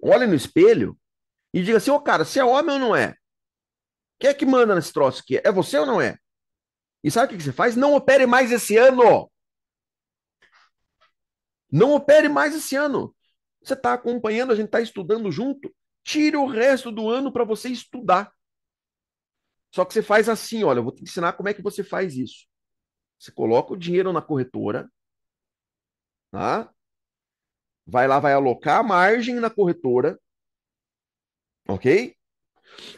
olhe no espelho e diga assim: ô oh, cara, você é homem ou não é? Quem é que manda nesse troço aqui? É você ou não é? E sabe o que, que você faz? Não opere mais esse ano! Não opere mais esse ano. Você está acompanhando, a gente está estudando junto. Tire o resto do ano para você estudar. Só que você faz assim, olha, eu vou te ensinar como é que você faz isso. Você coloca o dinheiro na corretora, tá? Vai lá, vai alocar a margem na corretora, ok?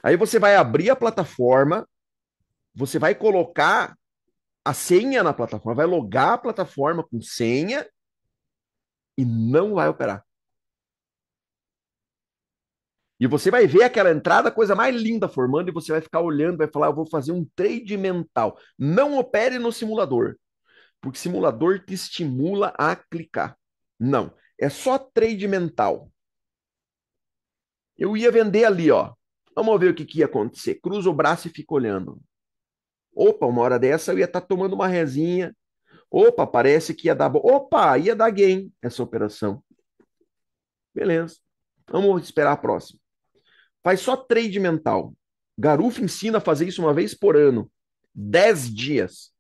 Aí você vai abrir a plataforma, você vai colocar a senha na plataforma, vai logar a plataforma com senha e não vai operar. E você vai ver aquela entrada, coisa mais linda formando, e você vai ficar olhando, vai falar: eu vou fazer um trade mental. Não opere no simulador, porque simulador te estimula a clicar. Não, é só trade mental. Eu ia vender ali, ó. Vamos ver o que, que ia acontecer. Cruza o braço e fica olhando. Opa, uma hora dessa eu ia estar tá tomando uma rezinha, Opa, parece que ia dar. Opa, ia dar game essa operação. Beleza. Vamos esperar a próxima. Faz só trade mental. Garufa ensina a fazer isso uma vez por ano. dez dias.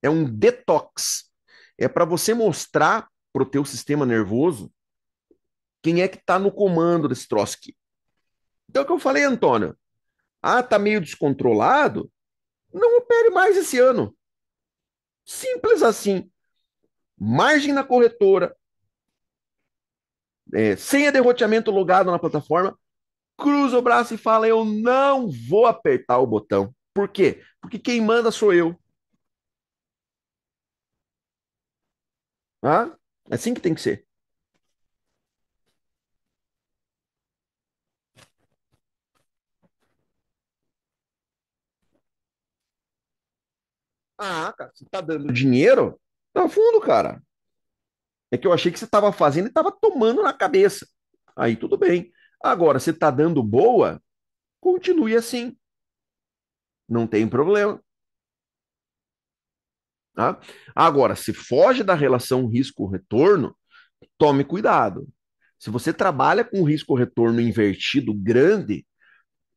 É um detox. É para você mostrar pro teu sistema nervoso quem é que está no comando desse troço aqui. Então é o que eu falei, Antônio. Ah, tá meio descontrolado? Não opere mais esse ano. Simples assim. Margem na corretora, é, senha de roteamento logado na plataforma, cruza o braço e fala: Eu não vou apertar o botão. Por quê? Porque quem manda sou eu. Ah, é assim que tem que ser. Ah, cara, você tá dando dinheiro? Tá fundo, cara. É que eu achei que você tava fazendo e tava tomando na cabeça. Aí tudo bem. Agora, você tá dando boa? Continue assim. Não tem problema. Tá? Agora, se foge da relação risco-retorno, tome cuidado. Se você trabalha com risco-retorno invertido grande,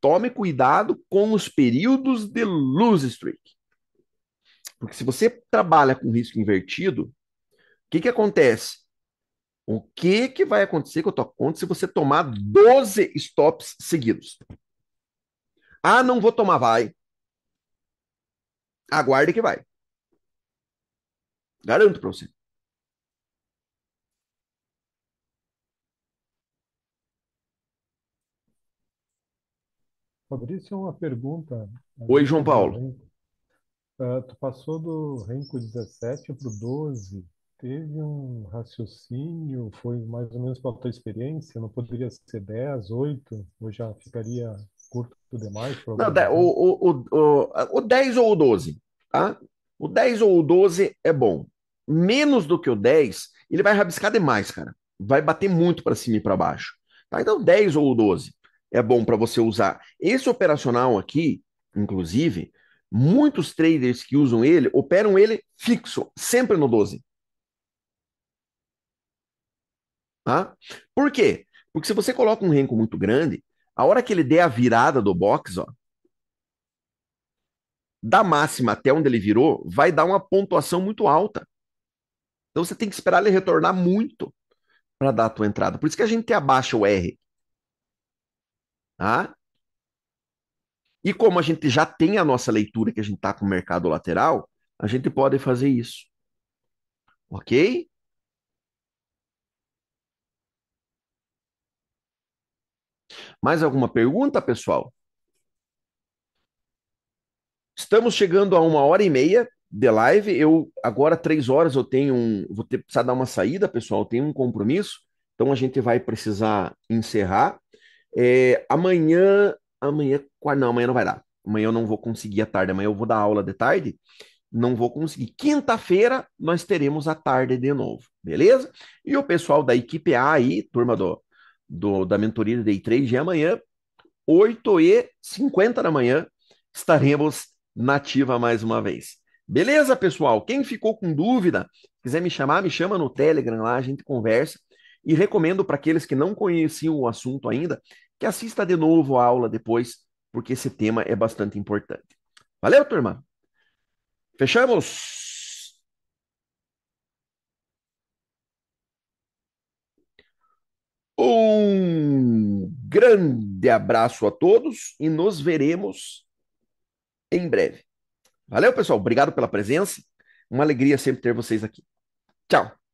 tome cuidado com os períodos de lose streak. Porque se você trabalha com risco invertido, o que, que acontece? O que, que vai acontecer com a tua conta se você tomar 12 stops seguidos? Ah, não vou tomar, vai. Aguarde que vai. Garanto para você. Fabrício, uma pergunta. Oi, João Paulo. Uh, tu passou do Renko 17 para o 12. Teve um raciocínio? Foi mais ou menos a tua experiência? Não poderia ser 10, 8? Ou já ficaria curto demais? Não, o, o, o, o 10 ou o 12, tá? O 10 ou o 12 é bom. Menos do que o 10, ele vai rabiscar demais, cara. Vai bater muito para cima e para baixo. Tá? Então, 10 ou 12 é bom para você usar. Esse operacional aqui, inclusive, Muitos traders que usam ele operam ele fixo, sempre no 12. Tá? Por quê? Porque se você coloca um renco muito grande, a hora que ele der a virada do box, ó, da máxima até onde ele virou, vai dar uma pontuação muito alta. Então você tem que esperar ele retornar muito para dar a tua entrada. Por isso que a gente abaixa o R. Tá? E como a gente já tem a nossa leitura que a gente está com o mercado lateral, a gente pode fazer isso. Ok? Mais alguma pergunta, pessoal? Estamos chegando a uma hora e meia de live. Eu agora três horas eu tenho um, vou ter precisar dar uma saída, pessoal. Tenho um compromisso, então a gente vai precisar encerrar. É, amanhã amanhã, não, amanhã não vai dar. Amanhã eu não vou conseguir à tarde, amanhã eu vou dar aula de tarde, não vou conseguir. Quinta-feira nós teremos a tarde de novo, beleza? E o pessoal da equipe A aí, turma do, do da mentoria de Day 3 de é amanhã, 8 e 50 da manhã, estaremos nativa mais uma vez. Beleza, pessoal? Quem ficou com dúvida, quiser me chamar, me chama no Telegram lá, a gente conversa. E recomendo para aqueles que não conheciam o assunto ainda, que assista de novo a aula depois, porque esse tema é bastante importante. Valeu, turma? Fechamos? Um grande abraço a todos e nos veremos em breve. Valeu, pessoal. Obrigado pela presença. Uma alegria sempre ter vocês aqui. Tchau.